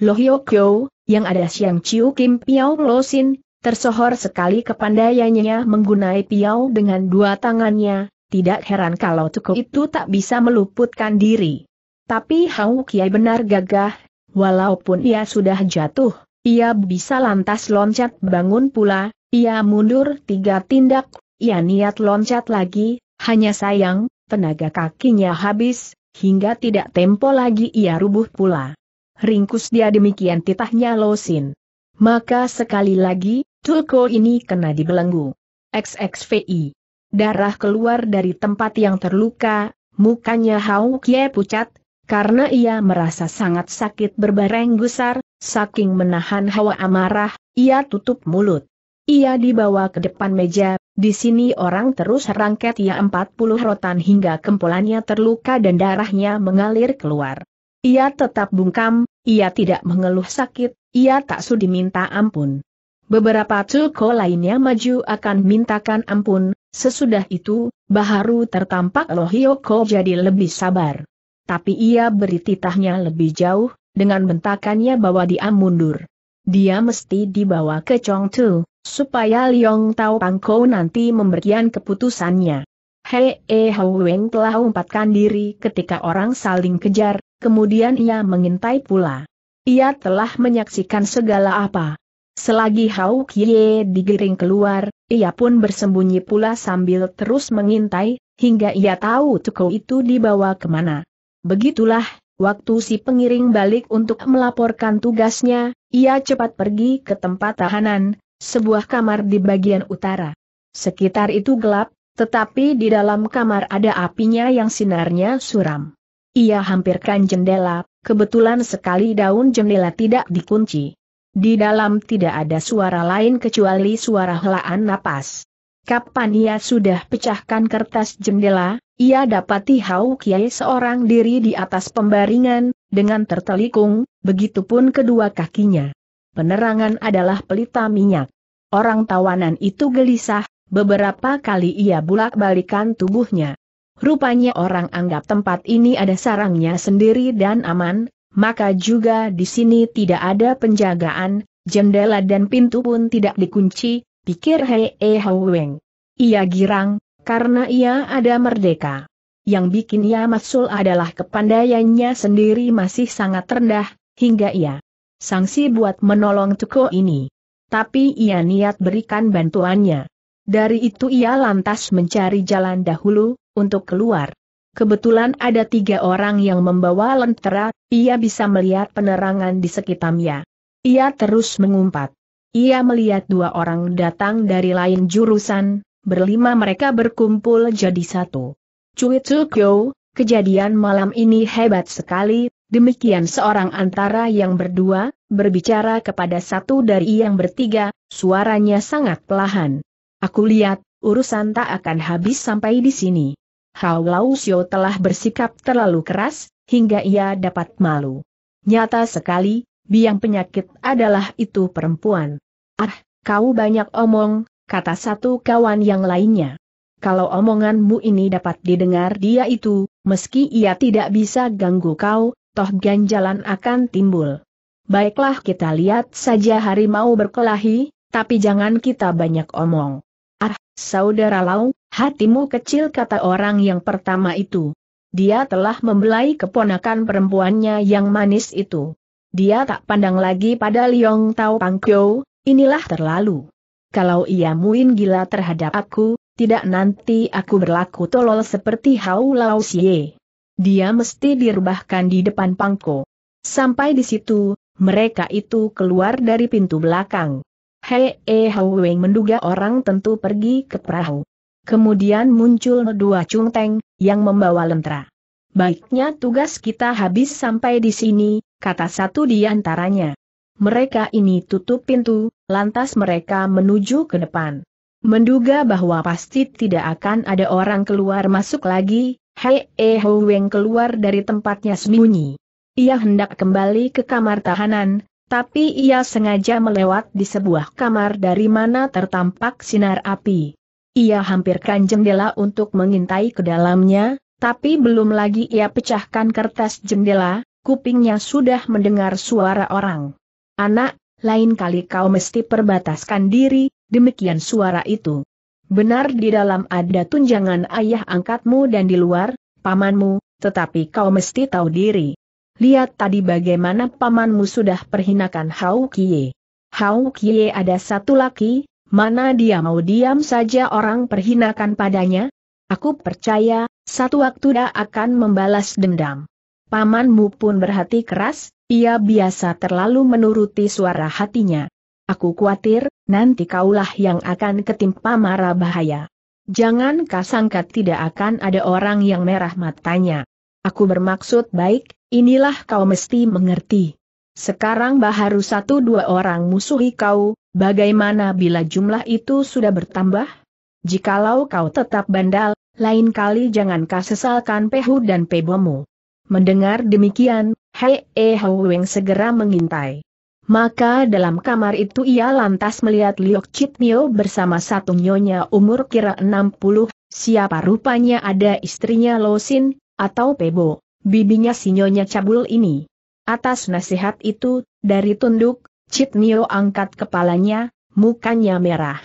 Lohyo Kyo, yang ada Siang ciu Kim Piau Losin, tersohor sekali kepandaiannya menggunai Piau dengan dua tangannya, tidak heran kalau Tuko itu tak bisa meluputkan diri. Tapi Hau Kiai benar gagah, walaupun ia sudah jatuh, ia bisa lantas loncat bangun pula, ia mundur tiga tindak, ia niat loncat lagi, hanya sayang, tenaga kakinya habis, hingga tidak tempo lagi ia rubuh pula. Ringkus dia demikian titahnya Losin. Maka sekali lagi, Tulko ini kena dibelenggu. XXVI darah keluar dari tempat yang terluka, mukanya hau Kie pucat, karena ia merasa sangat sakit berbareng gusar, saking menahan hawa amarah, ia tutup mulut. Ia dibawa ke depan meja, di sini orang terus rangket ia 40 rotan hingga kempolannya terluka dan darahnya mengalir keluar. Ia tetap bungkam, ia tidak mengeluh sakit, ia tak sudi minta ampun. Beberapa cuko lainnya maju akan mintakan ampun, Sesudah itu, Baharu tertampak Lohioko jadi lebih sabar. Tapi ia beri titahnya lebih jauh, dengan bentakannya bahwa dia mundur. Dia mesti dibawa ke Chongtu, supaya Liong Tao Pangko nanti memberikan keputusannya. Hei E Weng telah umpatkan diri ketika orang saling kejar, kemudian ia mengintai pula. Ia telah menyaksikan segala apa. Selagi Hao Kie digiring keluar, ia pun bersembunyi pula sambil terus mengintai, hingga ia tahu Tuko itu dibawa kemana. Begitulah, waktu si pengiring balik untuk melaporkan tugasnya, ia cepat pergi ke tempat tahanan, sebuah kamar di bagian utara. Sekitar itu gelap, tetapi di dalam kamar ada apinya yang sinarnya suram. Ia hampirkan jendela, kebetulan sekali daun jendela tidak dikunci. Di dalam tidak ada suara lain kecuali suara helaan napas. Kapan ia sudah pecahkan kertas jendela, ia dapati Hau Kiai seorang diri di atas pembaringan, dengan tertelikung, begitupun kedua kakinya. Penerangan adalah pelita minyak. Orang tawanan itu gelisah, beberapa kali ia bulak-balikan tubuhnya. Rupanya orang anggap tempat ini ada sarangnya sendiri dan aman, maka juga di sini tidak ada penjagaan, jendela dan pintu pun tidak dikunci, pikir Hei e Weng. Ia girang, karena ia ada merdeka. Yang bikin ia masul adalah kepandaiannya sendiri masih sangat rendah, hingga ia sangsi buat menolong Tuko ini. Tapi ia niat berikan bantuannya. Dari itu ia lantas mencari jalan dahulu, untuk keluar. Kebetulan ada tiga orang yang membawa lentera, ia bisa melihat penerangan di sekitarnya. Ia terus mengumpat. Ia melihat dua orang datang dari lain jurusan, berlima mereka berkumpul jadi satu. Cui Tsukyo, kejadian malam ini hebat sekali, demikian seorang antara yang berdua, berbicara kepada satu dari yang bertiga, suaranya sangat pelahan. Aku lihat, urusan tak akan habis sampai di sini. Hao Lausio telah bersikap terlalu keras, hingga ia dapat malu. Nyata sekali, biang penyakit adalah itu perempuan. Ah, kau banyak omong, kata satu kawan yang lainnya. Kalau omonganmu ini dapat didengar dia itu, meski ia tidak bisa ganggu kau, toh ganjalan akan timbul. Baiklah kita lihat saja harimau berkelahi, tapi jangan kita banyak omong. Ah, saudara Lau, Hatimu kecil kata orang yang pertama itu. Dia telah membelai keponakan perempuannya yang manis itu. Dia tak pandang lagi pada Liong Tao Pangkyo, inilah terlalu. Kalau ia muin gila terhadap aku, tidak nanti aku berlaku tolol seperti Hau Lao Xie. Dia mesti dirubahkan di depan pangko. Sampai di situ, mereka itu keluar dari pintu belakang. Hei, eh Hau Weng menduga orang tentu pergi ke perahu. Kemudian muncul dua cungteng, yang membawa lentera. Baiknya tugas kita habis sampai di sini, kata satu di antaranya. Mereka ini tutup pintu, lantas mereka menuju ke depan. Menduga bahwa pasti tidak akan ada orang keluar masuk lagi, Hei E Weng keluar dari tempatnya sembunyi. Ia hendak kembali ke kamar tahanan, tapi ia sengaja melewat di sebuah kamar dari mana tertampak sinar api. Ia hampirkan jendela untuk mengintai ke dalamnya, tapi belum lagi ia pecahkan kertas jendela, kupingnya sudah mendengar suara orang. Anak, lain kali kau mesti perbataskan diri, demikian suara itu. Benar di dalam ada tunjangan ayah angkatmu dan di luar, pamanmu, tetapi kau mesti tahu diri. Lihat tadi bagaimana pamanmu sudah perhinakan Hau Kie. Hau Kie ada satu laki, Mana dia mau diam saja orang perhinakan padanya? Aku percaya, satu waktu dia akan membalas dendam. Pamanmu pun berhati keras, ia biasa terlalu menuruti suara hatinya. Aku khawatir, nanti kaulah yang akan ketimpa mara bahaya. Jangan kasangka tidak akan ada orang yang merah matanya. Aku bermaksud baik, inilah kau mesti mengerti. Sekarang baharu satu dua orang musuhi kau, Bagaimana bila jumlah itu sudah bertambah? Jikalau kau tetap bandal, lain kali jangan sesalkan Pehu dan Pebomu. Mendengar demikian, Hei E Weng segera mengintai. Maka dalam kamar itu ia lantas melihat Liok Chit Neo bersama satu nyonya umur kira 60, siapa rupanya ada istrinya Lo Sin atau Pebo, bibinya si nyonya cabul ini. Atas nasihat itu, dari tunduk, Cip Nio angkat kepalanya, mukanya merah.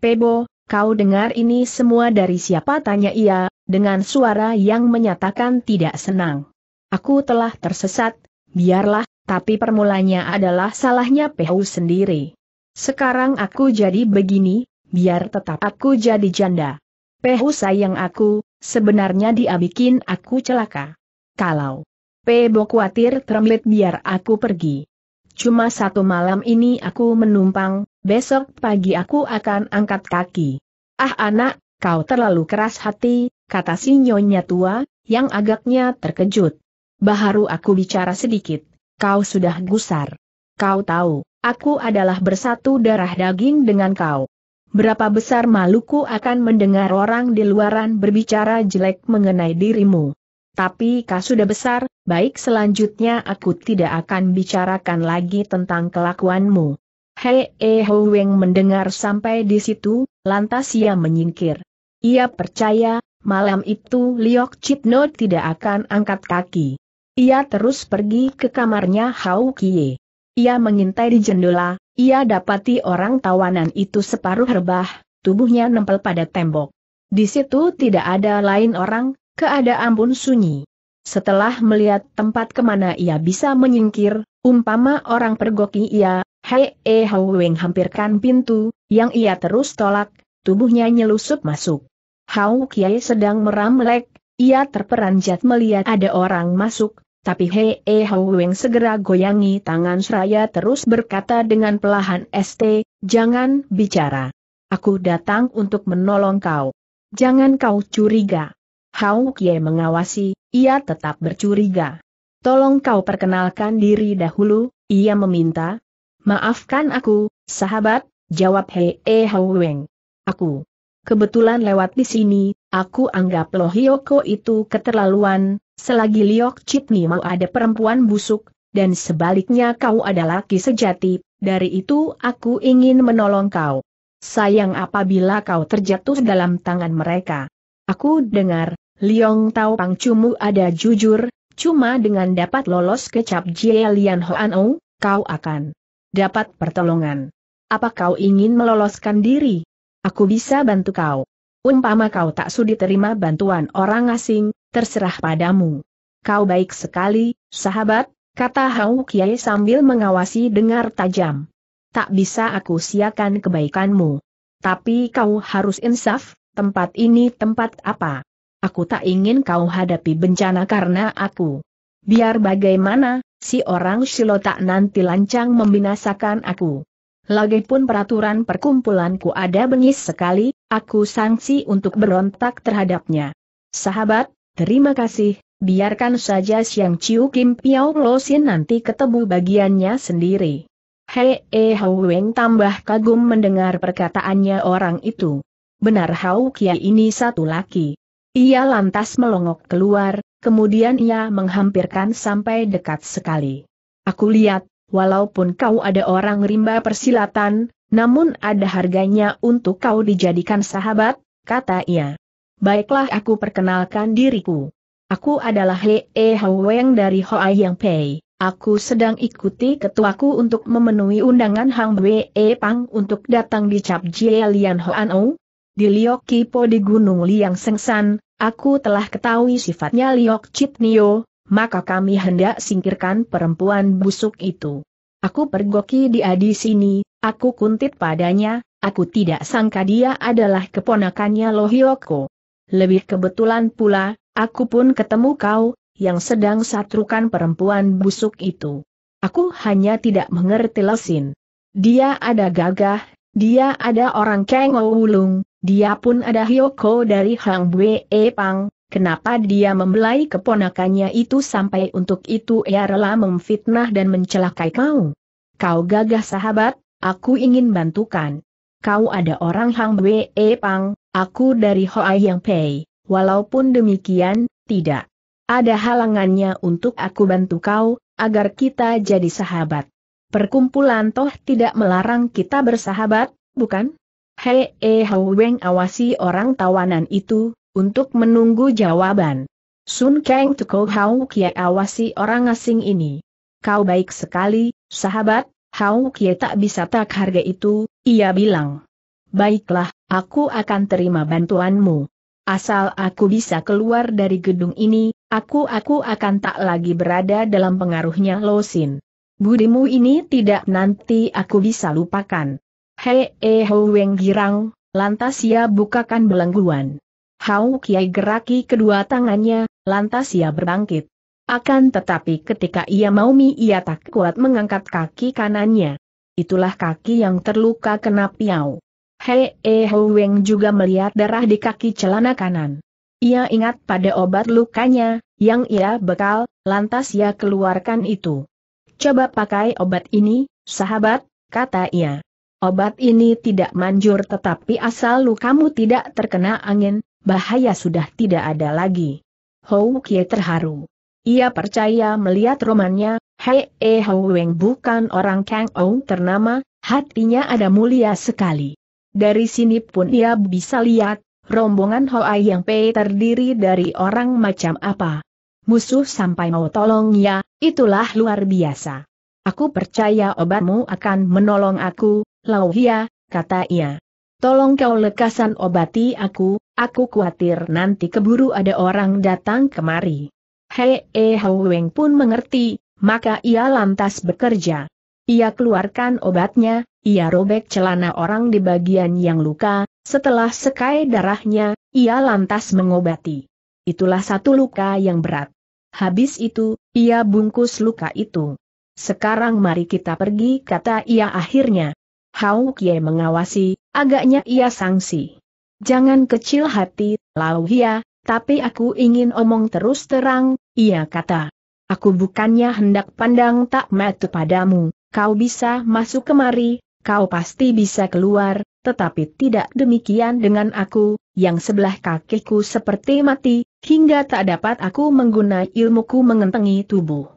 Pebo, kau dengar ini semua dari siapa tanya ia, dengan suara yang menyatakan tidak senang. Aku telah tersesat, biarlah, tapi permulanya adalah salahnya Pehu sendiri. Sekarang aku jadi begini, biar tetap aku jadi janda. Pehu sayang aku, sebenarnya dia bikin aku celaka. Kalau Pebo khawatir termelit biar aku pergi. Cuma satu malam ini aku menumpang, besok pagi aku akan angkat kaki. Ah anak, kau terlalu keras hati, kata si nyonya tua, yang agaknya terkejut. Baharu aku bicara sedikit, kau sudah gusar. Kau tahu, aku adalah bersatu darah daging dengan kau. Berapa besar Maluku akan mendengar orang di luaran berbicara jelek mengenai dirimu. Tapi kau sudah besar, baik selanjutnya aku tidak akan bicarakan lagi tentang kelakuanmu. Hei E Hou Weng mendengar sampai di situ, lantas ia menyingkir. Ia percaya, malam itu Liok Chitno tidak akan angkat kaki. Ia terus pergi ke kamarnya Hau Kie. Ia mengintai di jendela, ia dapati orang tawanan itu separuh rebah, tubuhnya nempel pada tembok. Di situ tidak ada lain orang, Keadaan pun sunyi. Setelah melihat tempat kemana ia bisa menyingkir, umpama orang pergoki ia, Hei E eh, Weng hampirkan pintu, yang ia terus tolak, tubuhnya nyelusup masuk. Hau Kiai sedang meramlek, ia terperanjat melihat ada orang masuk, tapi Hei E eh, Weng segera goyangi tangan seraya terus berkata dengan pelahan ST, jangan bicara. Aku datang untuk menolong kau. Jangan kau curiga. Hau Kie mengawasi, ia tetap bercuriga. Tolong kau perkenalkan diri dahulu, ia meminta. Maafkan aku, sahabat, jawab Hei e Hau Weng. Aku. Kebetulan lewat di sini, aku anggap Lo Hyoko itu keterlaluan, selagi Liok Chitni mau ada perempuan busuk, dan sebaliknya kau adalah laki sejati, dari itu aku ingin menolong kau. Sayang apabila kau terjatuh dalam tangan mereka. Aku dengar, Liong Tao Pang Cumu ada jujur, cuma dengan dapat lolos ke Cap Jie Lian Hoan Ou, kau akan dapat pertolongan. Apa kau ingin meloloskan diri? Aku bisa bantu kau. Umpama kau tak sudi terima bantuan orang asing, terserah padamu. Kau baik sekali, sahabat, kata Hau Kiai sambil mengawasi dengar tajam. Tak bisa aku siakan kebaikanmu. Tapi kau harus insaf, tempat ini tempat apa? Aku tak ingin kau hadapi bencana karena aku. Biar bagaimana, si orang silo tak nanti lancang membinasakan aku. Lagipun peraturan perkumpulanku ada bengis sekali, aku sanksi untuk berontak terhadapnya. Sahabat, terima kasih, biarkan saja Siang Chiu Kim Piao Losin nanti ketemu bagiannya sendiri. Hei E Hau Weng tambah kagum mendengar perkataannya orang itu. Benar Hau Kia ini satu laki. Ia lantas melongok keluar, kemudian ia menghampirkan sampai dekat sekali. Aku lihat, walaupun kau ada orang rimba persilatan, namun ada harganya untuk kau dijadikan sahabat, kata ia. Baiklah aku perkenalkan diriku. Aku adalah He -e Hweng dari Hoa Yang Pei. Aku sedang ikuti ketuaku untuk memenuhi undangan Hang Wei e Pang untuk datang di Cap Jie Lian Hoan O, di Liok Kipo di Gunung Liang Sengsan, aku telah ketahui sifatnya Liok Citnio, maka kami hendak singkirkan perempuan busuk itu. Aku pergoki dia di sini, aku kuntit padanya, aku tidak sangka dia adalah keponakannya Lohioko. Lebih kebetulan pula, aku pun ketemu kau, yang sedang satrukan perempuan busuk itu. Aku hanya tidak mengerti lesin. Dia ada gagah, dia ada orang kengowulung, dia pun ada Hyoko dari Hang Bue Pang, kenapa dia membelai keponakannya itu sampai untuk itu ia rela memfitnah dan mencelakai kau. Kau gagah sahabat, aku ingin bantukan. Kau ada orang Hang Bue Pang, aku dari Hoa Yang Pei, walaupun demikian, tidak. Ada halangannya untuk aku bantu kau, agar kita jadi sahabat. Perkumpulan toh tidak melarang kita bersahabat, bukan? Hei e eh, Hang Weng awasi orang tawanan itu, untuk menunggu jawaban. Sun Kang Tuko Hau Kie awasi orang asing ini. Kau baik sekali, sahabat, Hau Kie tak bisa tak harga itu, ia bilang. Baiklah, aku akan terima bantuanmu. Asal aku bisa keluar dari gedung ini, aku aku akan tak lagi berada dalam pengaruhnya Losin. Budimu ini tidak nanti aku bisa lupakan. Hei eh Ho Weng Girang, lantas ia bukakan belengguan. Hau Kiai geraki kedua tangannya, lantas ia berbangkit. Akan tetapi ketika ia mau mi ia tak kuat mengangkat kaki kanannya. Itulah kaki yang terluka kena piau. Hei eh Ho Weng juga melihat darah di kaki celana kanan. Ia ingat pada obat lukanya, yang ia bekal, lantas ia keluarkan itu. Coba pakai obat ini, sahabat, kata ia. Obat ini tidak manjur tetapi asal lukamu tidak terkena angin, bahaya sudah tidak ada lagi. Hou Kie terharu. Ia percaya melihat romannya, Hei E Hou Weng bukan orang Kang Ou ternama, hatinya ada mulia sekali. Dari sini pun ia bisa lihat, rombongan Ai yang Pei terdiri dari orang macam apa. Musuh sampai mau tolong ya, itulah luar biasa. Aku percaya obatmu akan menolong aku, Lauhia, kata ia. Tolong kau lekasan obati aku, aku khawatir nanti keburu ada orang datang kemari. Hei E Weng pun mengerti, maka ia lantas bekerja. Ia keluarkan obatnya, ia robek celana orang di bagian yang luka, setelah sekai darahnya, ia lantas mengobati. Itulah satu luka yang berat. Habis itu, ia bungkus luka itu. Sekarang mari kita pergi kata ia akhirnya. Hau Kie mengawasi, agaknya ia sangsi. Jangan kecil hati, Lau Hia, tapi aku ingin omong terus terang, ia kata. Aku bukannya hendak pandang tak matu padamu, kau bisa masuk kemari, kau pasti bisa keluar, tetapi tidak demikian dengan aku, yang sebelah kakiku seperti mati, hingga tak dapat aku menggunakan ilmuku mengentengi tubuh.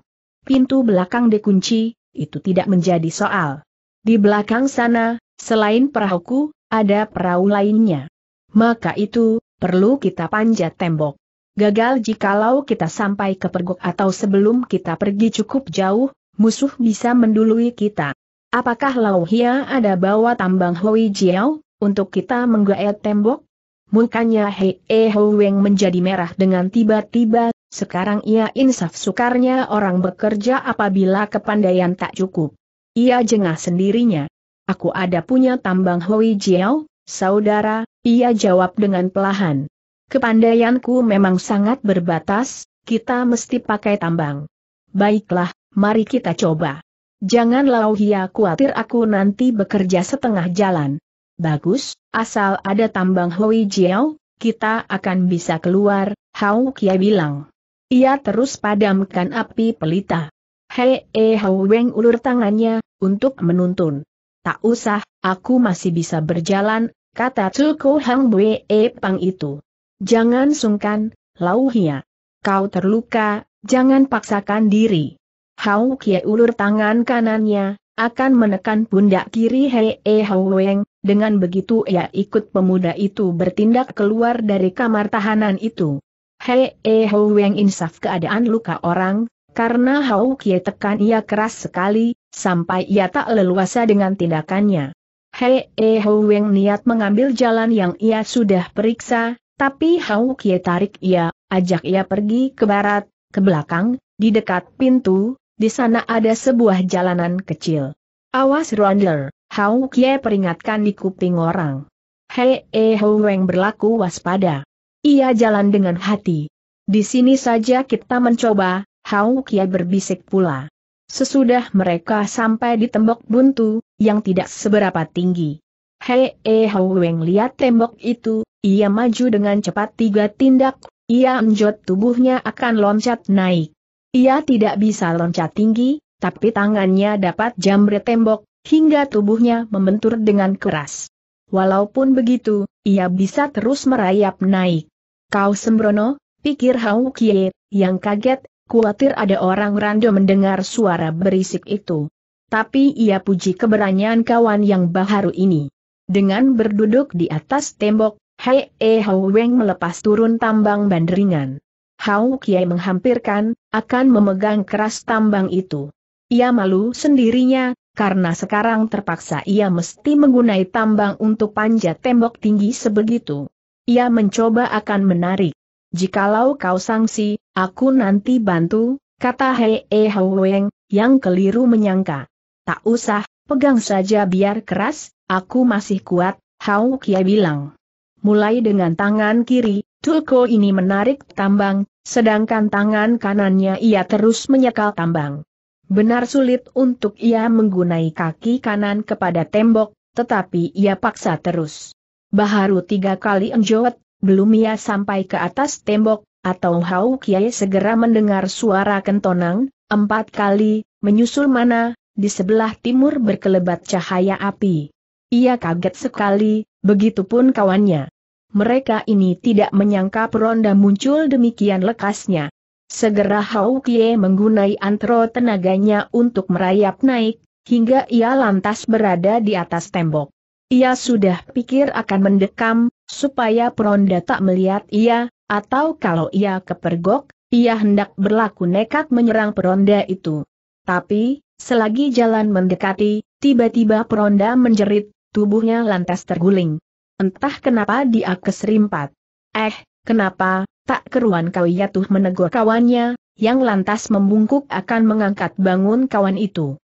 Pintu belakang dikunci, itu tidak menjadi soal. Di belakang sana, selain perahuku, ada perahu lainnya. Maka itu, perlu kita panjat tembok. Gagal jikalau kita sampai ke pergok atau sebelum kita pergi cukup jauh, musuh bisa mendului kita. Apakah Lauhia ada bawa tambang Hui Jiao, untuk kita menggaet tembok? Mukanya Hei e Weng menjadi merah dengan tiba-tiba, sekarang ia insaf sukarnya orang bekerja apabila kepandaian tak cukup. Ia jengah sendirinya. Aku ada punya tambang Hoi Jiao, saudara, ia jawab dengan pelahan. Kepandaianku memang sangat berbatas, kita mesti pakai tambang. Baiklah, mari kita coba. Jangan Lauhia khawatir aku nanti bekerja setengah jalan. Bagus, asal ada tambang Hoi Jiao, kita akan bisa keluar, Hao Kia bilang. Ia terus padamkan api pelita. Hei e eh, Hang Weng ulur tangannya, untuk menuntun. Tak usah, aku masih bisa berjalan, kata Tsuko Hang Bwe e Pang itu. Jangan sungkan, Lau Hia. Kau terluka, jangan paksakan diri. Hau Kie ulur tangan kanannya, akan menekan pundak kiri Hei e eh, Hang Weng, dengan begitu ia ikut pemuda itu bertindak keluar dari kamar tahanan itu. Hei E Weng insaf keadaan luka orang, karena Hau Kie tekan ia keras sekali, sampai ia tak leluasa dengan tindakannya. Hei E Hou Weng niat mengambil jalan yang ia sudah periksa, tapi Hau Kie tarik ia, ajak ia pergi ke barat, ke belakang, di dekat pintu, di sana ada sebuah jalanan kecil. Awas Rondler, Hau Kie peringatkan di kuping orang. Hei E Hou Weng berlaku waspada. Ia jalan dengan hati. Di sini saja kita mencoba, Hau Kia berbisik pula. Sesudah mereka sampai di tembok buntu, yang tidak seberapa tinggi. Hei e, eh, Hau Weng lihat tembok itu, ia maju dengan cepat tiga tindak, ia menjot tubuhnya akan loncat naik. Ia tidak bisa loncat tinggi, tapi tangannya dapat jambret tembok, hingga tubuhnya membentur dengan keras. Walaupun begitu, ia bisa terus merayap naik. Kau sembrono, pikir Hau Kie, yang kaget, Kuatir ada orang rando mendengar suara berisik itu. Tapi ia puji keberanian kawan yang baharu ini. Dengan berduduk di atas tembok, Hei E Hao Weng melepas turun tambang banderingan. Hao Kiai menghampirkan, akan memegang keras tambang itu. Ia malu sendirinya, karena sekarang terpaksa ia mesti menggunai tambang untuk panjat tembok tinggi sebegitu. Ia mencoba akan menarik, jikalau kau sangsi, aku nanti bantu, kata Hei E Hweng, yang keliru menyangka. Tak usah, pegang saja biar keras, aku masih kuat, Hao Kia bilang. Mulai dengan tangan kiri, Tulko ini menarik tambang, sedangkan tangan kanannya ia terus menyekal tambang. Benar sulit untuk ia menggunai kaki kanan kepada tembok, tetapi ia paksa terus. Baharu tiga kali enjot, belum ia sampai ke atas tembok, atau Hau Kiai segera mendengar suara kentonang, empat kali, menyusul mana, di sebelah timur berkelebat cahaya api. Ia kaget sekali, begitupun kawannya. Mereka ini tidak menyangka peronda muncul demikian lekasnya. Segera Hau Kiai menggunai antro tenaganya untuk merayap naik, hingga ia lantas berada di atas tembok. Ia sudah pikir akan mendekam, supaya peronda tak melihat ia, atau kalau ia kepergok, ia hendak berlaku nekat menyerang peronda itu. Tapi, selagi jalan mendekati, tiba-tiba peronda menjerit, tubuhnya lantas terguling. Entah kenapa dia keserimpat. Eh, kenapa, tak keruan kau tuh menegur kawannya, yang lantas membungkuk akan mengangkat bangun kawan itu.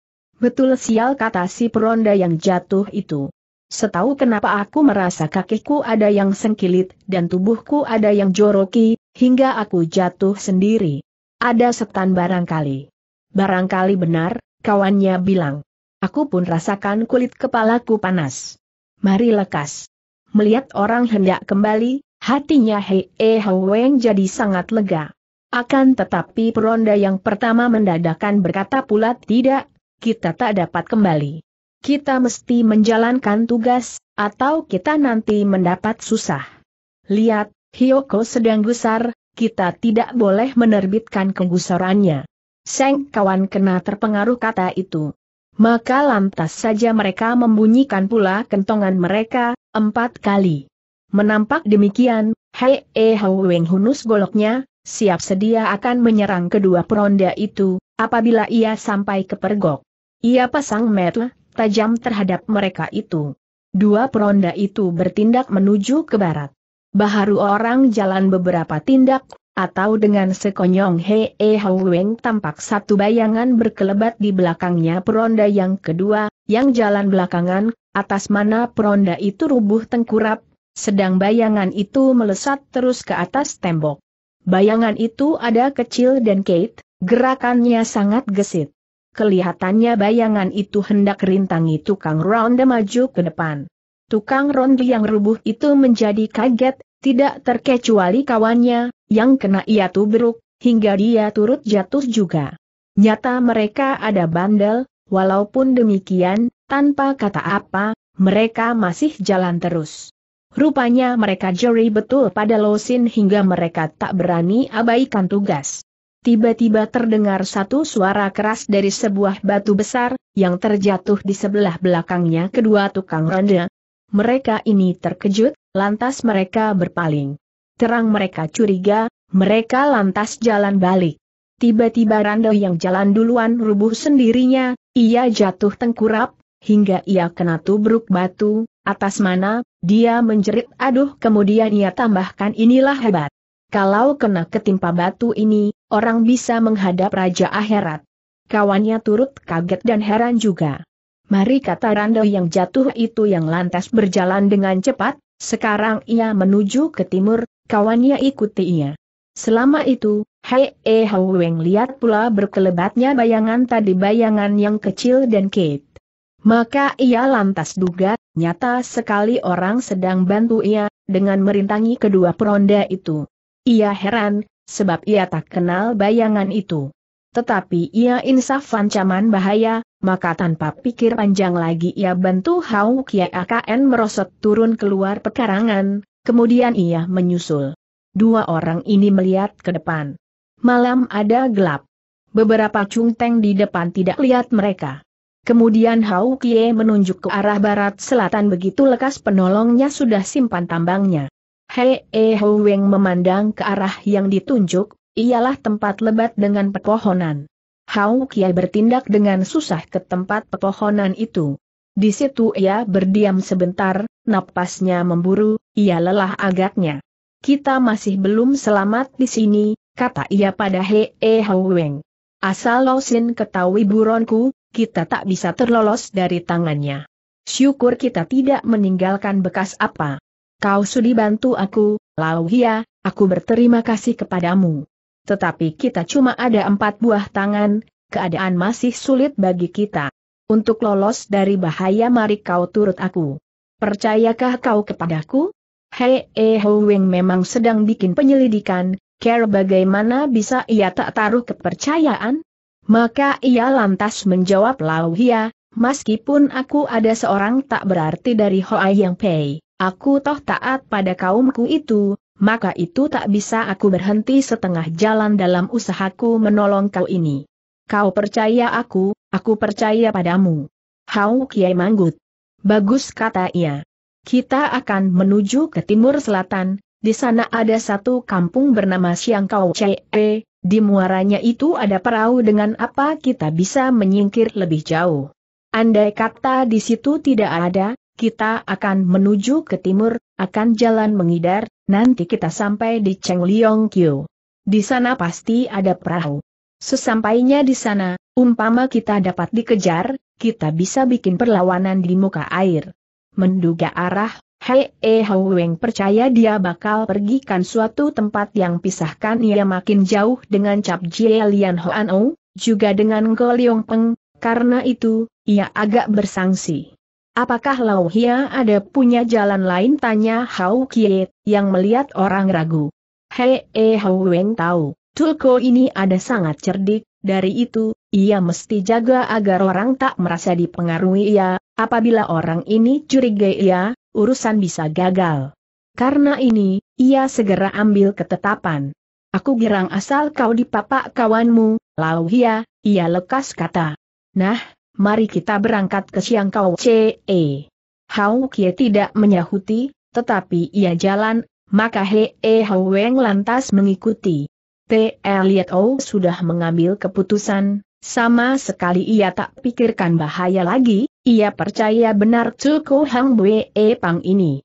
Betul sial kata si peronda yang jatuh itu. Setahu kenapa aku merasa kakiku ada yang sengkilit dan tubuhku ada yang joroki, hingga aku jatuh sendiri. Ada setan barangkali. Barangkali benar, kawannya bilang. Aku pun rasakan kulit kepalaku panas. Mari lekas. Melihat orang hendak kembali, hatinya Hei E eh Hweng jadi sangat lega. Akan tetapi peronda yang pertama mendadakan berkata pula tidak, kita tak dapat kembali kita mesti menjalankan tugas, atau kita nanti mendapat susah. Lihat, Hyoko sedang gusar, kita tidak boleh menerbitkan kegusarannya. Seng kawan kena terpengaruh kata itu. Maka lantas saja mereka membunyikan pula kentongan mereka, empat kali. Menampak demikian, Hei E Weng hunus goloknya, siap sedia akan menyerang kedua peronda itu, apabila ia sampai ke pergok. Ia pasang metu tajam terhadap mereka itu. Dua peronda itu bertindak menuju ke barat. Baharu orang jalan beberapa tindak, atau dengan sekonyong hee Hauweng tampak satu bayangan berkelebat di belakangnya peronda yang kedua, yang jalan belakangan, atas mana peronda itu rubuh tengkurap, sedang bayangan itu melesat terus ke atas tembok. Bayangan itu ada kecil dan Kate, gerakannya sangat gesit. Kelihatannya bayangan itu hendak rintangi tukang ronde maju ke depan. Tukang ronde yang rubuh itu menjadi kaget, tidak terkecuali kawannya, yang kena ia tubruk, hingga dia turut jatuh juga. Nyata mereka ada bandel, walaupun demikian, tanpa kata apa, mereka masih jalan terus. Rupanya mereka jeri betul pada Losin hingga mereka tak berani abaikan tugas. Tiba-tiba terdengar satu suara keras dari sebuah batu besar, yang terjatuh di sebelah belakangnya kedua tukang ronde. Mereka ini terkejut, lantas mereka berpaling. Terang mereka curiga, mereka lantas jalan balik. Tiba-tiba Rando yang jalan duluan rubuh sendirinya, ia jatuh tengkurap, hingga ia kena tubruk batu, atas mana, dia menjerit aduh kemudian ia tambahkan inilah hebat. Kalau kena ketimpa batu ini, orang bisa menghadap Raja Akhirat. Kawannya turut kaget dan heran juga. Mari kata Rando yang jatuh itu yang lantas berjalan dengan cepat, sekarang ia menuju ke timur, kawannya ikuti ia. Selama itu, Hei E eh Weng lihat pula berkelebatnya bayangan tadi bayangan yang kecil dan Kate. Maka ia lantas duga, nyata sekali orang sedang bantu ia, dengan merintangi kedua peronda itu. Ia heran, sebab ia tak kenal bayangan itu. Tetapi ia insaf ancaman bahaya, maka tanpa pikir panjang lagi ia bantu Hau Kia AKN merosot turun keluar pekarangan, kemudian ia menyusul. Dua orang ini melihat ke depan. Malam ada gelap. Beberapa cungteng di depan tidak lihat mereka. Kemudian Hau Kie menunjuk ke arah barat selatan begitu lekas penolongnya sudah simpan tambangnya. Hei e Weng memandang ke arah yang ditunjuk, ialah tempat lebat dengan pepohonan. Hau Kia bertindak dengan susah ke tempat pepohonan itu. Di situ ia berdiam sebentar, napasnya memburu, ia lelah agaknya. Kita masih belum selamat di sini, kata ia pada Hei e Weng. Asal Losin ketahui buronku, kita tak bisa terlolos dari tangannya. Syukur kita tidak meninggalkan bekas apa. Kau sudi bantu aku, Lau Hia. aku berterima kasih kepadamu. Tetapi kita cuma ada empat buah tangan, keadaan masih sulit bagi kita. Untuk lolos dari bahaya mari kau turut aku. Percayakah kau kepadaku? Hei eh Weng memang sedang bikin penyelidikan, care bagaimana bisa ia tak taruh kepercayaan? Maka ia lantas menjawab Lau Hia, meskipun aku ada seorang tak berarti dari Hoa Yang Pei. Aku toh taat pada kaumku itu, maka itu tak bisa aku berhenti setengah jalan dalam usahaku menolong kau ini. Kau percaya aku, aku percaya padamu. Hau Kiai Manggut. Bagus kata ia. Kita akan menuju ke timur selatan, di sana ada satu kampung bernama Siangkau Cee, di muaranya itu ada perahu dengan apa kita bisa menyingkir lebih jauh. Andai kata di situ tidak ada, kita akan menuju ke timur, akan jalan mengidar, nanti kita sampai di Cheng Liong Di sana pasti ada perahu. Sesampainya di sana, umpama kita dapat dikejar, kita bisa bikin perlawanan di muka air. Menduga arah, Hei E Hou Weng percaya dia bakal pergikan suatu tempat yang pisahkan ia makin jauh dengan Cap Jie Lian Hoan Ou, juga dengan Go Peng, karena itu, ia agak bersangsi. Apakah Lau Hia ada punya jalan lain tanya Hao Kiet, yang melihat orang ragu. Hei eh Hao Weng tahu, Tulko ini ada sangat cerdik, dari itu, ia mesti jaga agar orang tak merasa dipengaruhi ia, apabila orang ini curiga ia, urusan bisa gagal. Karena ini, ia segera ambil ketetapan. Aku girang asal kau dipapak kawanmu, Lau Hia, ia lekas kata. Nah, mari kita berangkat ke Siangkau. Kau C.E. Hau Kie tidak menyahuti, tetapi ia jalan, maka He E Hau Weng lantas mengikuti. T. Elliot O sudah mengambil keputusan, sama sekali ia tak pikirkan bahaya lagi, ia percaya benar cukuh Hang Bwe Pang ini.